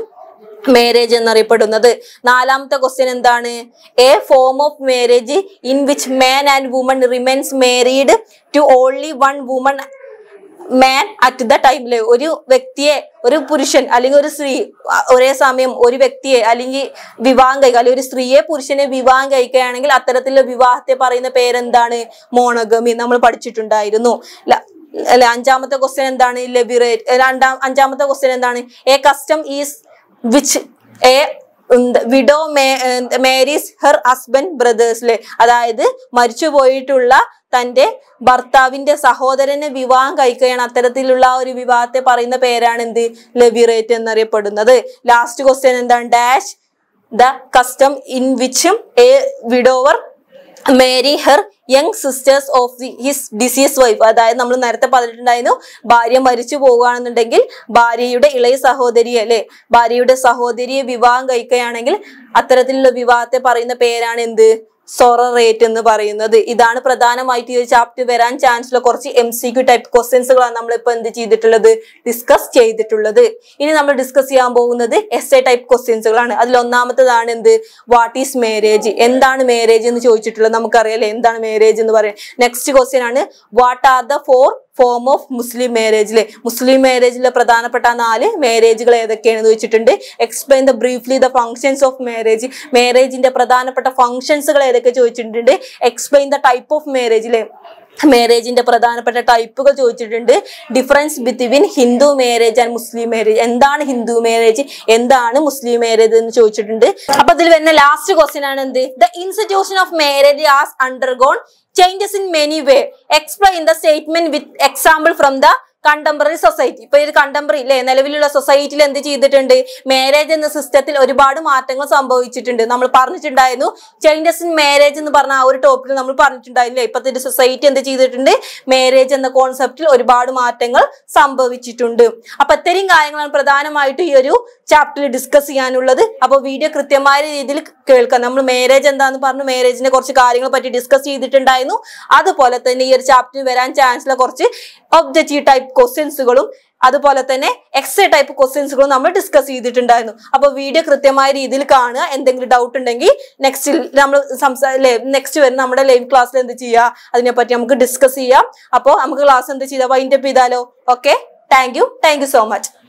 മാരേജ് എന്നറിയപ്പെടുന്നത് നാലാമത്തെ ക്വസ്റ്റ്യൻ എന്താണ് a form of marriage in which man and woman remains married to only one woman man at the ടൈമില് ഒരു വ്യക്തിയെ ഒരു പുരുഷൻ അല്ലെങ്കിൽ ഒരു സ്ത്രീ ഒരേ സമയം ഒരു വ്യക്തിയെ അല്ലെങ്കിൽ വിവാഹം കഴിക്കുക അല്ലെങ്കിൽ ഒരു സ്ത്രീയെ പുരുഷനെ വിവാഹം കഴിക്കുകയാണെങ്കിൽ അത്തരത്തിലുള്ള വിവാഹത്തെ പറയുന്ന പേരെന്താണ് മോണഗമി നമ്മൾ പഠിച്ചിട്ടുണ്ടായിരുന്നു അല്ലെ അഞ്ചാമത്തെ ക്വസ്റ്റ്യൻ എന്താണ് ലെബിറേറ്റ് രണ്ടാം അഞ്ചാമത്തെ ക്വസ്റ്റ്യൻ എന്താണ് a custom is which a widow marries her husband ബ്രദേഴ്സിലെ അതായത് മരിച്ചുപോയിട്ടുള്ള തന്റെ ഭർത്താവിന്റെ സഹോദരനെ വിവാഹം കഴിക്കുകയാണ് അത്തരത്തിലുള്ള ഒരു വിവാഹത്തെ പറയുന്ന പേരാണ് എന്ത് ലെവിറേറ്റ് എന്നറിയപ്പെടുന്നത് ലാസ്റ്റ് ക്വസ്റ്റ്യൻ എന്താണ് ഡാഷ് ദ കസ്റ്റം ഇൻ വിച്ചും a widower marry her young sisters of the his deceased wife അതായത് നമ്മൾ നേരത്തെ പറഞ്ഞിട്ടുണ്ടായിരുന്നു ഭാര്യ മരിച്ചു പോവുകയാണെന്നുണ്ടെങ്കിൽ ഭാര്യയുടെ ഇളയ സഹോദരിയെ അല്ലെ ഭാര്യയുടെ സഹോദരിയെ വിവാഹം കഴിക്കുകയാണെങ്കിൽ അത്തരത്തിലുള്ള വിവാഹത്തെ പറയുന്ന പേരാണ് എന്ത് സൊറ റേറ്റ് എന്ന് പറയുന്നത് ഇതാണ് പ്രധാനമായിട്ട് ഈ ചാപ്റ്റർ വരാൻ ചാൻസ് ഉള്ള കുറച്ച് എം സി ക്യു ടൈപ്പ് ക്വസ്റ്റ്യൻസുകളാണ് നമ്മളിപ്പോൾ എന്ത് ചെയ്തിട്ടുള്ളത് ഡിസ്കസ് ചെയ്തിട്ടുള്ളത് ഇനി നമ്മൾ ഡിസ്കസ് ചെയ്യാൻ പോകുന്നത് എസ് എ ടൈപ്പ് ക്വസ്റ്റ്യൻസുകളാണ് അതിൽ ഒന്നാമത്തതാണ് എന്ത് വാട്ട് ഈസ് മാരേജ് എന്താണ് മാരേജ് എന്ന് ചോദിച്ചിട്ടുള്ളത് നമുക്കറിയാലേ എന്താണ് മാരേജ് എന്ന് പറയുന്നത് നെക്സ്റ്റ് ക്വസ്റ്റ്യൻ ആണ് what are the four form of Muslim മാരേജില് മുസ്ലിം മാരേജിലെ പ്രധാനപ്പെട്ട നാല് മാരേജുകൾ ഏതൊക്കെയാണെന്ന് വെച്ചിട്ടുണ്ട് explain the briefly the functions of marriage മാരേജിന്റെ പ്രധാനപ്പെട്ട ഫംഗ്ഷൻസുകൾ ഏതൊക്കെ ചോദിച്ചിട്ടുണ്ട് എക്സ്പ്ലെയിൻ ദ ടൈപ്പ് ഓഫ് മാരേജില് മാരേജിന്റെ പ്രധാനപ്പെട്ട ടൈപ്പുകൾ ചോദിച്ചിട്ടുണ്ട് difference between Hindu marriage and Muslim marriage എന്താണ് ഹിന്ദു മാരേജ് എന്താണ് മുസ്ലിം മാരേജ് എന്ന് ചോദിച്ചിട്ടുണ്ട് അപ്പൊ ഇതിൽ വരുന്ന ലാസ്റ്റ് ക്വസ്റ്റ്യൻ ആണ് എന്ത് the institution of marriage as undergone changes in many way explain the statement with example from the contemporary society ഇപ്പൊ ഒരു കണ്ടംപററി ഇല്ലേ നിലവിലുള്ള സൊസൈറ്റിയിൽ എന്ത് ചെയ്തിട്ടുണ്ട് മാരേജ് എന്ന സിസ്റ്റത്തിൽ ഒരുപാട് മാറ്റങ്ങൾ സംഭവിച്ചിട്ടുണ്ട് നമ്മൾ പറഞ്ഞിട്ടുണ്ടായിരുന്നു ചേഞ്ചസ് ഇൻ മാരേജ് എന്ന് പറഞ്ഞ ആ ഒരു ടോപ്പിൽ നമ്മൾ പറഞ്ഞിട്ടുണ്ടായിരുന്നില്ലേ ഇപ്പത്തെ സൊസൈറ്റി എന്ത് ചെയ്തിട്ടുണ്ട് മാരേജ് എന്ന കോൺസെപ്റ്റിൽ ഒരുപാട് മാറ്റങ്ങൾ സംഭവിച്ചിട്ടുണ്ട് അപ്പൊ ഇത്തരം കാര്യങ്ങളാണ് പ്രധാനമായിട്ട് ഈ ഒരു ചാപ്റ്ററിൽ ഡിസ്കസ് ചെയ്യാനുള്ളത് അപ്പോൾ വീഡിയോ കൃത്യമായ രീതിയിൽ കേൾക്കാം നമ്മൾ മാരേജ് എന്താന്ന് പറഞ്ഞു മാരേജിനെ കുറച്ച് കാര്യങ്ങൾ പറ്റി ഡിസ്കസ് ചെയ്തിട്ടുണ്ടായിരുന്നു അതുപോലെ തന്നെ ഈ ഒരു ചാപ്റ്ററിൽ വരാൻ ചാൻസുള്ള കുറച്ച് ഒബ്ജക്റ്റീവ് ടൈപ്പ് ക്വസ്റ്റ്യൻസുകളും അതുപോലെ തന്നെ എക്സേ ടൈപ്പ് ക്വസ്റ്റ്യൻസുകളും നമ്മൾ ഡിസ്കസ് ചെയ്തിട്ടുണ്ടായിരുന്നു അപ്പോൾ വീഡിയോ കൃത്യമായ രീതിയിൽ കാണുക എന്തെങ്കിലും ഡൗട്ട് ഉണ്ടെങ്കിൽ നെക്സ്റ്റ് നമ്മൾ സംസാ നെക്സ്റ്റ് വരുന്ന നമ്മുടെ ലൈവ് ക്ലാസ്സിൽ എന്ത് ചെയ്യുക അതിനെപ്പറ്റി നമുക്ക് ഡിസ്കസ് ചെയ്യാം അപ്പോൾ നമുക്ക് ക്ലാസ് എന്ത് ചെയ്താൽ വൈൻഡപ്പ് ചെയ്താലോ okay thank you thank you so much